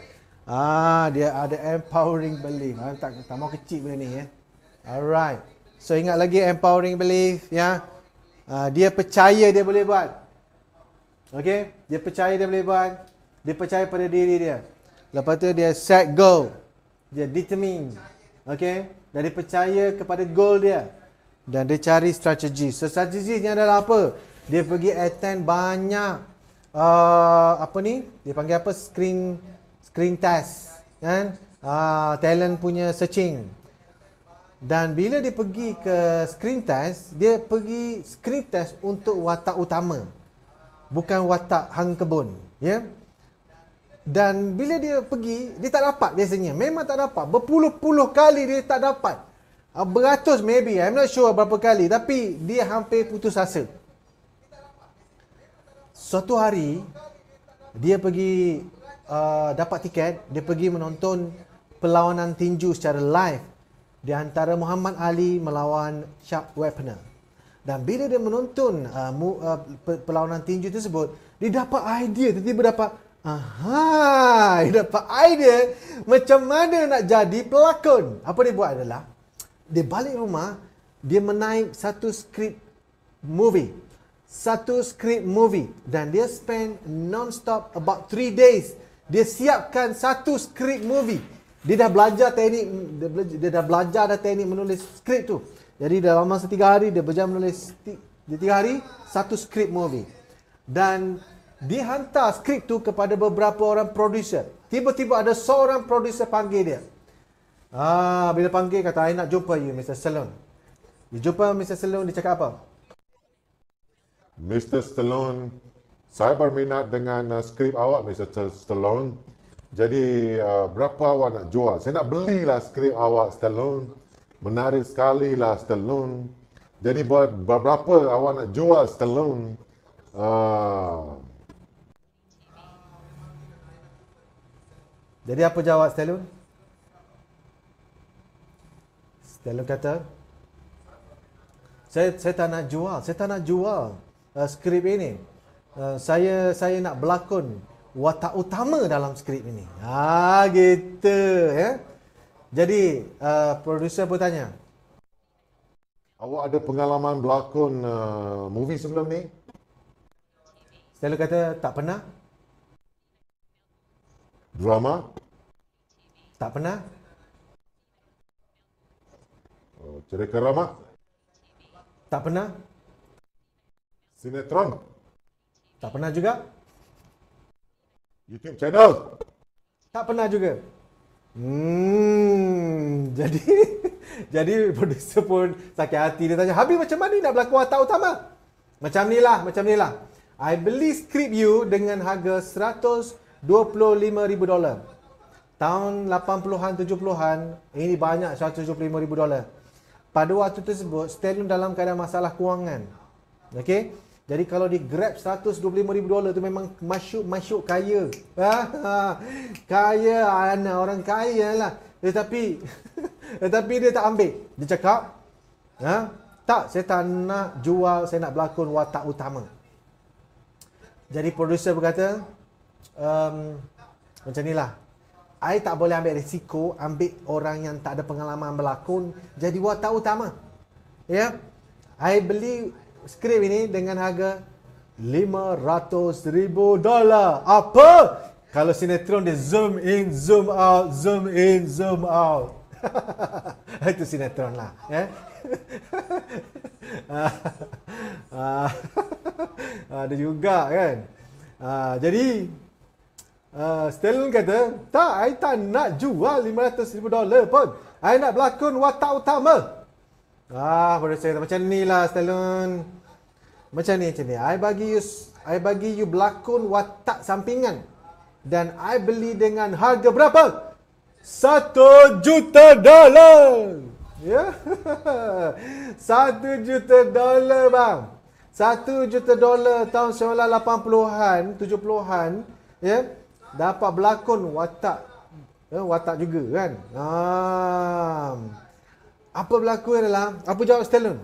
Ah, dia ada empowering belief. Ah, tak tak mau kecil benda ni ya. Eh. Alright. So ingat lagi empowering belief ya. Ah, dia percaya dia boleh buat. Okay, dia percaya dia boleh buat. Dia percaya pada diri dia. Lepas tu dia set goal. Dia determine. Okay. Dari percaya kepada goal dia. Dan dia cari strategi. So strategi ni adalah apa? Dia pergi attend banyak. Uh, apa ni? Dia panggil apa? Screen screen test kan uh, talent punya searching dan bila dia pergi ke screen test dia pergi screen test untuk watak utama bukan watak hang kebun ya yeah? dan bila dia pergi dia tak dapat biasanya memang tak dapat berpuluh-puluh kali dia tak dapat uh, beratus maybe i'm not sure berapa kali tapi dia hampir putus asa suatu hari dia pergi Uh, dapat tiket dia pergi menonton perlawanan tinju secara live di antara Muhammad Ali melawan Chuck Webner. Dan bila dia menonton uh, mu, uh, perlawanan tinju tersebut, dia dapat idea, tiba-tiba dapat aha, dia dapat idea macam mana nak jadi pelakon. Apa dia buat adalah dia balik rumah, dia menaip satu skrip movie. Satu skrip movie dan dia spend non-stop about 3 days dia siapkan satu skrip movie. Dia dah belajar teknik, dia, belajar, dia dah belajar dah teknik menulis skrip tu. Jadi dalam masa tiga hari, dia belajar menulis dia tiga hari, satu skrip movie. Dan dia hantar skrip tu kepada beberapa orang producer. Tiba-tiba ada seorang producer panggil dia. Ah, bila panggil kata, I nak jumpa you Mr. Stallone. Dia jumpa Mr. Stallone, dia cakap apa? Mr. Stallone, saya berminat dengan uh, skrip awak Mr. Stallone. Jadi uh, berapa awak nak jual? Saya nak belilah skrip awak Stallone. Menarik sekali lah Stallone. Jadi berapa awak nak jual Stallone? Uh, Jadi apa jawab Stallone? Stallone kata, saya, saya tak nak jual, saya tak nak jual uh, skrip ini. Eh, saya saya nak berlakon watak utama dalam skrip ini. Ha gitu ya. Jadi uh, producer pun tanya. Awak ada pengalaman berlakon uh, movie sebelum ni? Stella kata tak pernah. Drama? Tak pernah. Oh, cerita drama? Tak pernah. Sinetron? Tak pernah juga? YouTube channel. Tak pernah juga. Hmm, jadi jadi producer pun sakit hati dia tanya, "Habis macam mana ni nak berlakon watak utama?" Macam ni lah, macam ni lah. I beli script you dengan harga $125,000. Tahun 80-an, 70-an, ini banyak $175,000. Pada waktu tersebut, Stanley dalam keadaan masalah kewangan. Okay? Jadi kalau di grab 125 ribu dolar tu memang masuk-masuk kaya. Ha, ha. kaya anak orang kaya lah. Tetapi, tetapi dia tak ambil. Dia cakap, ha? tak saya tak nak jual, saya nak berlakon watak utama. Jadi producer berkata, um, macam inilah. I tak boleh ambil risiko ambil orang yang tak ada pengalaman berlakon jadi watak utama. Ya. Yeah? I beli skrip ini dengan harga lima ratus ribu $500,000. Apa? Kalau sinetron dia zoom in, zoom out, zoom in, zoom out. Itu sinetron lah. Eh? ada juga kan. Ah, jadi, uh, Stellan kata, tak, saya tak nak jual $500,000 pun. Saya nak berlakon watak utama. Ah, boleh saya macam ni lah Stallone. Macam ni, macam ni. I bagi you, I bagi you belakon watak sampingan. Dan I beli dengan harga berapa? Satu juta dolar. Ya? Yeah? Satu juta dolar, bang. Satu juta dolar tahun lapan puluhan, tujuh puluhan, Ya? Yeah? Dapat belakon watak. Eh, watak juga, kan? Haa. Ah apa berlaku adalah apa jawab Stallone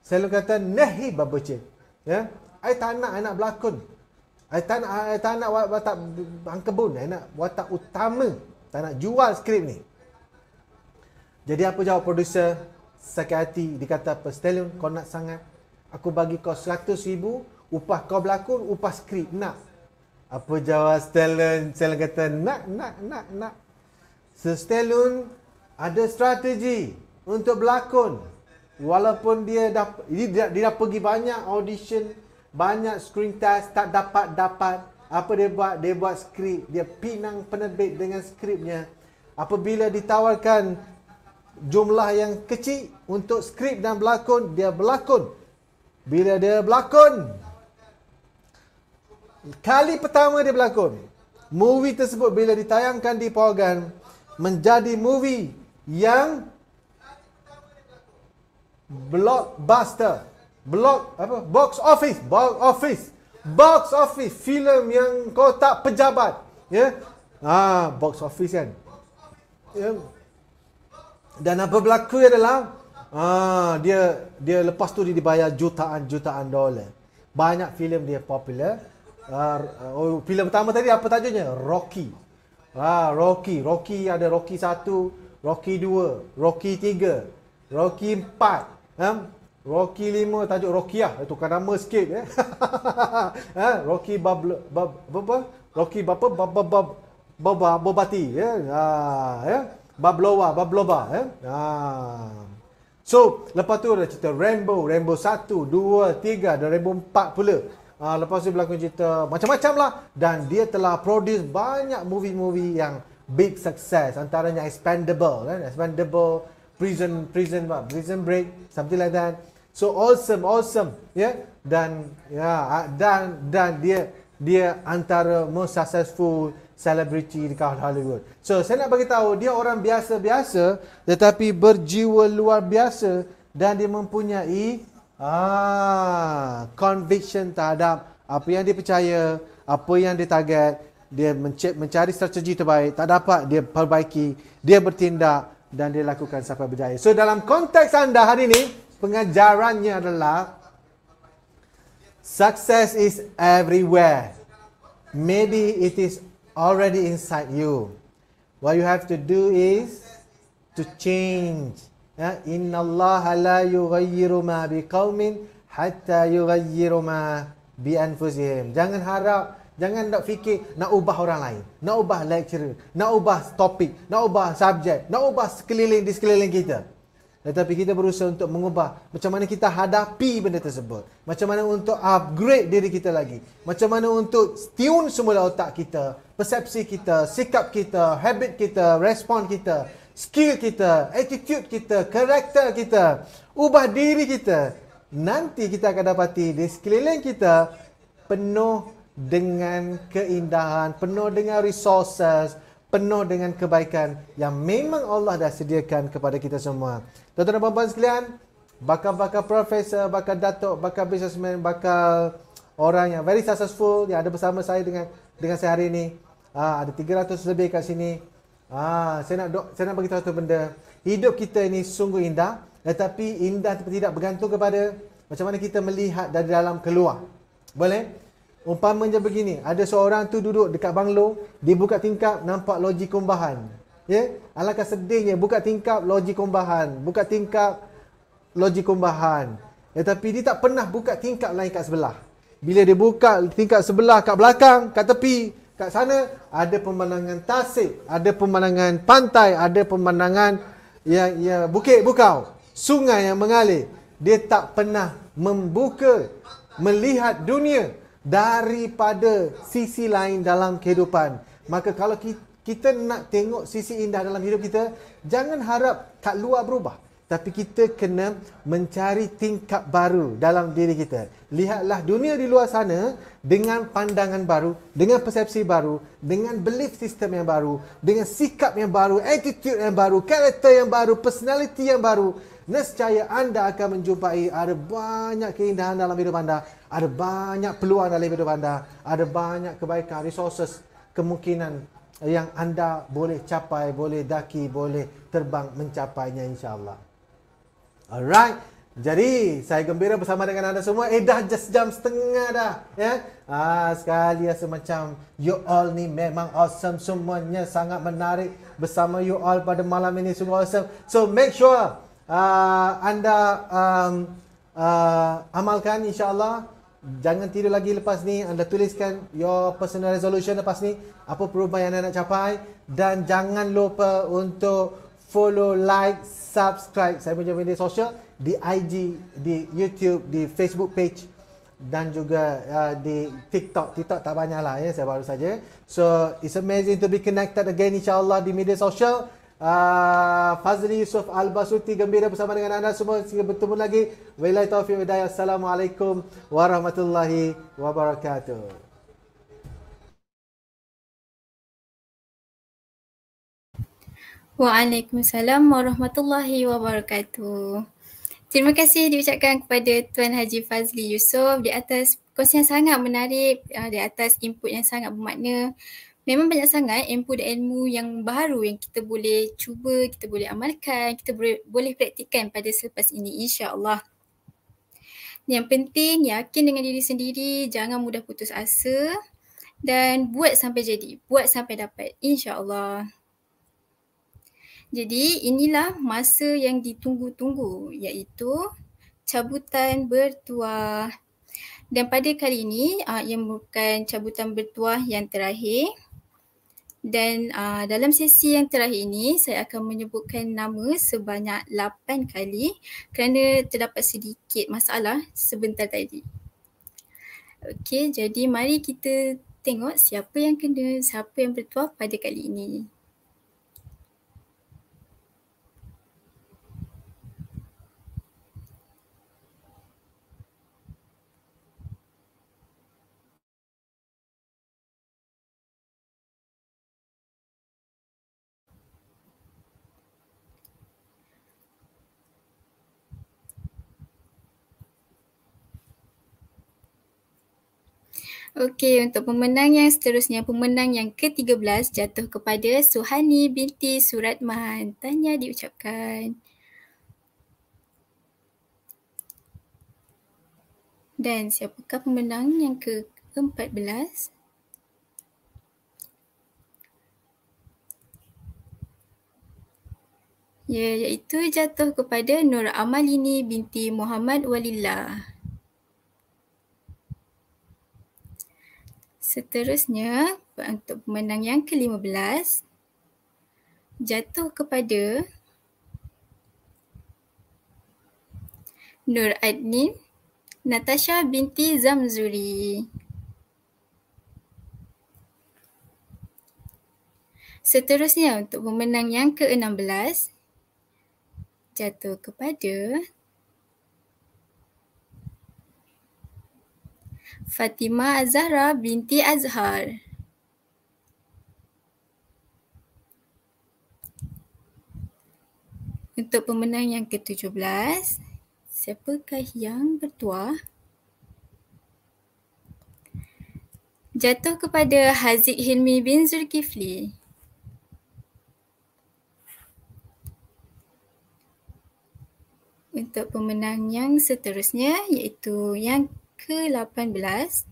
Stallone kata nehi Bubble Chip ya ai tak nak anak berlakon ai tak nak ai tak nak watak bangkebun ai nak watak utama tak nak jual skrip ni jadi apa jawab produser sakit hati dikata apa Stallone kau nak sangat aku bagi kau seratus ribu upah kau berlakon upah skrip nak apa jawab Stallone Stallone kata nak nak nak nak so Stallone ada strategi untuk berlakon walaupun dia dah dia, dia dah pergi banyak audition banyak screen test tak dapat dapat apa dia buat dia buat skrip dia pinang penerbit dengan skripnya apabila ditawarkan jumlah yang kecil untuk skrip dan berlakon dia berlakon bila dia berlakon kali pertama dia berlakon movie tersebut bila ditayangkan di program menjadi movie yang blockbuster block apa box office box office box office filem yang kau tak pejabat ya yeah? Ha, ah box office kan ya yeah? dan apa berlaku adalah ha, ah dia dia lepas tu dia dibayar jutaan jutaan dolar banyak filem dia popular ah, oh filem pertama tadi apa tajuknya Rocky ah Rocky Rocky ada Rocky 1 Rocky 2 Rocky 3 Rocky 4 Eh? Rocky 5 tajuk Rokiah itu kan nama sikit eh. eh? Rocky Bubble bab, apa? Rocky Bubble bab, bab, bab, bab, ya. Ha ya. Bablowa Bablova ya. Ha. So, lepas tu ada cerita Rainbow, Rainbow 1, 2, 3, ada Rainbow 4 pula. Ha, lepas tu berlakon cerita macam-macam lah. Dan dia telah produce banyak movie-movie yang big success. Antaranya Expendable. Eh? Expendable, Prison, Prison, Prison Break something like that so awesome awesome yeah dan ya yeah, dan dan dia dia antara most successful celebrity dekat Hollywood. So saya nak bagi tahu dia orang biasa-biasa tetapi berjiwa luar biasa dan dia mempunyai ah conviction terhadap apa yang dia percaya, apa yang dia target, dia mencari strategi terbaik, tak dapat dia perbaiki, dia bertindak dan dia lakukan sampai berjaya. So dalam konteks anda hari ini, pengajarannya adalah success is everywhere. Maybe it is already inside you. What you have to do is to change. Ya, inna Allah la yughayyiru ma biqaumin hatta yughayyiru ma bi anfusihim. Jangan harap Jangan nak fikir nak ubah orang lain. Nak ubah lecturer. Nak ubah topik. Nak ubah subjek. Nak ubah sekeliling di sekeliling kita. Tetapi kita berusaha untuk mengubah macam mana kita hadapi benda tersebut. Macam mana untuk upgrade diri kita lagi. Macam mana untuk tune semula otak kita. Persepsi kita. Sikap kita. Habit kita. Respon kita. Skill kita. Attitude kita. Karakter kita. Ubah diri kita. Nanti kita akan dapati di sekeliling kita penuh dengan keindahan, penuh dengan resources, penuh dengan kebaikan yang memang Allah dah sediakan kepada kita semua. Tuan-tuan dan puan-puan sekalian, bakal-bakal profesor, bakal datuk, bakal businessman, bakal orang yang very successful yang ada bersama saya dengan dengan saya hari ini. Ah, ada 300 lebih kat sini. Ah, saya nak dok, saya nak bagi tahu satu benda. Hidup kita ini sungguh indah, tetapi indah tetapi tidak bergantung kepada macam mana kita melihat dari dalam keluar. Boleh? Umpamanya begini, ada seorang tu duduk dekat banglo, dia buka tingkap nampak loji kumbahan. Ya, yeah? alangkah sedihnya buka tingkap loji kumbahan, buka tingkap loji kumbahan. Ya, tapi dia tak pernah buka tingkap lain kat sebelah. Bila dia buka tingkap sebelah kat belakang, kat tepi, kat sana ada pemandangan tasik, ada pemandangan pantai, ada pemandangan ya ya bukit bukau, sungai yang mengalir. Dia tak pernah membuka melihat dunia daripada sisi lain dalam kehidupan. Maka kalau kita nak tengok sisi indah dalam hidup kita, jangan harap kat luar berubah. Tapi kita kena mencari tingkap baru dalam diri kita. Lihatlah dunia di luar sana dengan pandangan baru, dengan persepsi baru, dengan belief system yang baru, dengan sikap yang baru, attitude yang baru, karakter yang baru, personality yang baru. Nescaya anda akan menjumpai ada banyak keindahan dalam hidup anda ada banyak peluang dalam hidup anda. Ada banyak kebaikan, resources, kemungkinan yang anda boleh capai, boleh daki, boleh terbang mencapainya insyaAllah. Alright. Jadi saya gembira bersama dengan anda semua. Eh dah just jam setengah dah. Ya. Ah sekali ya semacam you all ni memang awesome semuanya sangat menarik bersama you all pada malam ini semua awesome. So make sure uh, anda um, uh, amalkan insyaallah jangan tidur lagi lepas ni anda tuliskan your personal resolution lepas ni apa perubahan yang anda nak capai dan jangan lupa untuk follow like subscribe saya punya media sosial di IG di YouTube di Facebook page dan juga uh, di TikTok TikTok tak banyak lah ya saya baru saja so it's amazing to be connected again insyaallah di media sosial uh, Fazli Yusof Al-Basuti gembira bersama dengan anda semua sehingga bertemu lagi Wailai Taufiq Hidayah Assalamualaikum Warahmatullahi Wabarakatuh Waalaikumsalam Warahmatullahi Wabarakatuh Terima kasih diucapkan kepada Tuan Haji Fazli Yusof di atas yang sangat menarik ah, di atas input yang sangat bermakna memang banyak sangat ilmu dan ilmu yang baru yang kita boleh cuba, kita boleh amalkan, kita boleh, boleh praktikkan pada selepas ini insya-Allah. Yang penting yakin dengan diri sendiri, jangan mudah putus asa dan buat sampai jadi, buat sampai dapat insya-Allah. Jadi inilah masa yang ditunggu-tunggu iaitu cabutan bertuah. Dan pada kali ini ah, yang bukan cabutan bertuah yang terakhir dan uh, dalam sesi yang terakhir ini saya akan menyebutkan nama sebanyak 8 kali kerana terdapat sedikit masalah sebentar tadi. Okey, jadi mari kita tengok siapa yang kena, siapa yang bertuah pada kali ini. Okey, untuk pemenang yang seterusnya, pemenang yang ke-13 jatuh kepada Suhani binti Suratman. Tanya diucapkan. Dan siapakah pemenang yang ke-14? Ya, iaitu jatuh kepada Nur Amalini binti Muhammad Walillah. Seterusnya, untuk pemenang yang ke-15, jatuh kepada Nur Adnin Natasha binti Zamzuri. Seterusnya, untuk pemenang yang ke-16, jatuh kepada Fatima az binti Azhar. Untuk pemenang yang ke-17, siapakah yang bertuah? Jatuh kepada Haziq Hilmi bin Zulkifli. Untuk pemenang yang seterusnya iaitu yang ke-18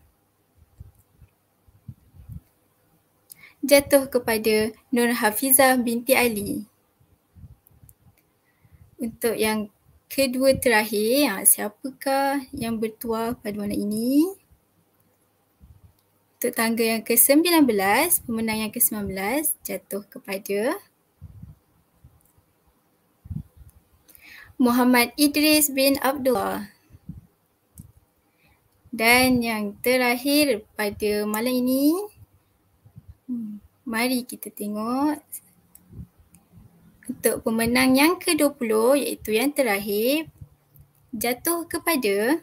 jatuh kepada Nur Hafizah binti Ali. Untuk yang kedua terakhir, ha, siapakah yang bertuah pada malam ini? Untuk tangga yang ke-19, pemenang yang ke-19 jatuh kepada Muhammad Idris bin Abdullah. Dan yang terakhir pada malam ini, hmm, mari kita tengok untuk pemenang yang ke-20 iaitu yang terakhir jatuh kepada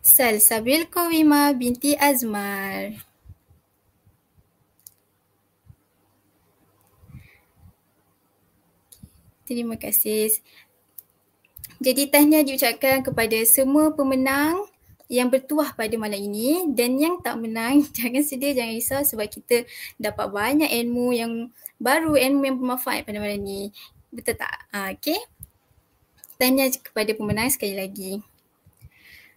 Salsabil Kawima binti Azmar. Terima kasih. Jadi tahniah diucapkan kepada semua pemenang yang bertuah pada malam ini dan yang tak menang jangan sedih jangan risau sebab kita dapat banyak ilmu yang baru ilmu yang bermanfaat pada malam ini. Betul tak? Ha, ah, okay. Tanya kepada pemenang sekali lagi.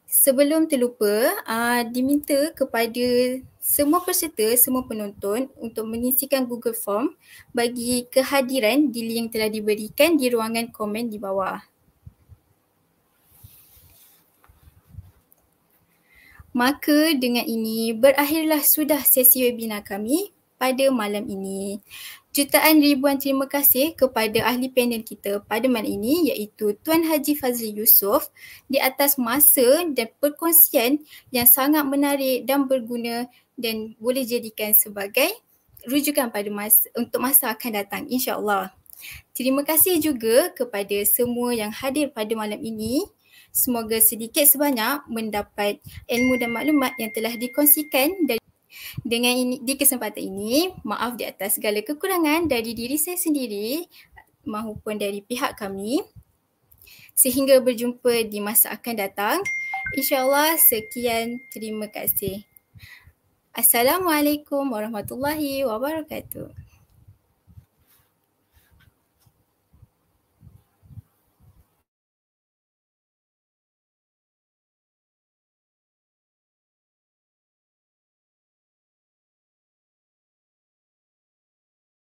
Sebelum terlupa, aa, ah, diminta kepada semua peserta, semua penonton untuk mengisikan Google Form bagi kehadiran di link yang telah diberikan di ruangan komen di bawah. Maka dengan ini berakhirlah sudah sesi webinar kami pada malam ini. Jutaan ribuan terima kasih kepada ahli panel kita pada malam ini iaitu Tuan Haji Fazli Yusof di atas masa dan perkongsian yang sangat menarik dan berguna dan boleh jadikan sebagai rujukan pada masa untuk masa akan datang Insyaallah. Terima kasih juga kepada semua yang hadir pada malam ini semoga sedikit sebanyak mendapat ilmu dan maklumat yang telah dikongsikan dan dengan ini, di kesempatan ini, maaf di atas segala kekurangan dari diri saya sendiri maupun dari pihak kami. Sehingga berjumpa di masa akan datang. InsyaAllah sekian terima kasih. Assalamualaikum warahmatullahi wabarakatuh.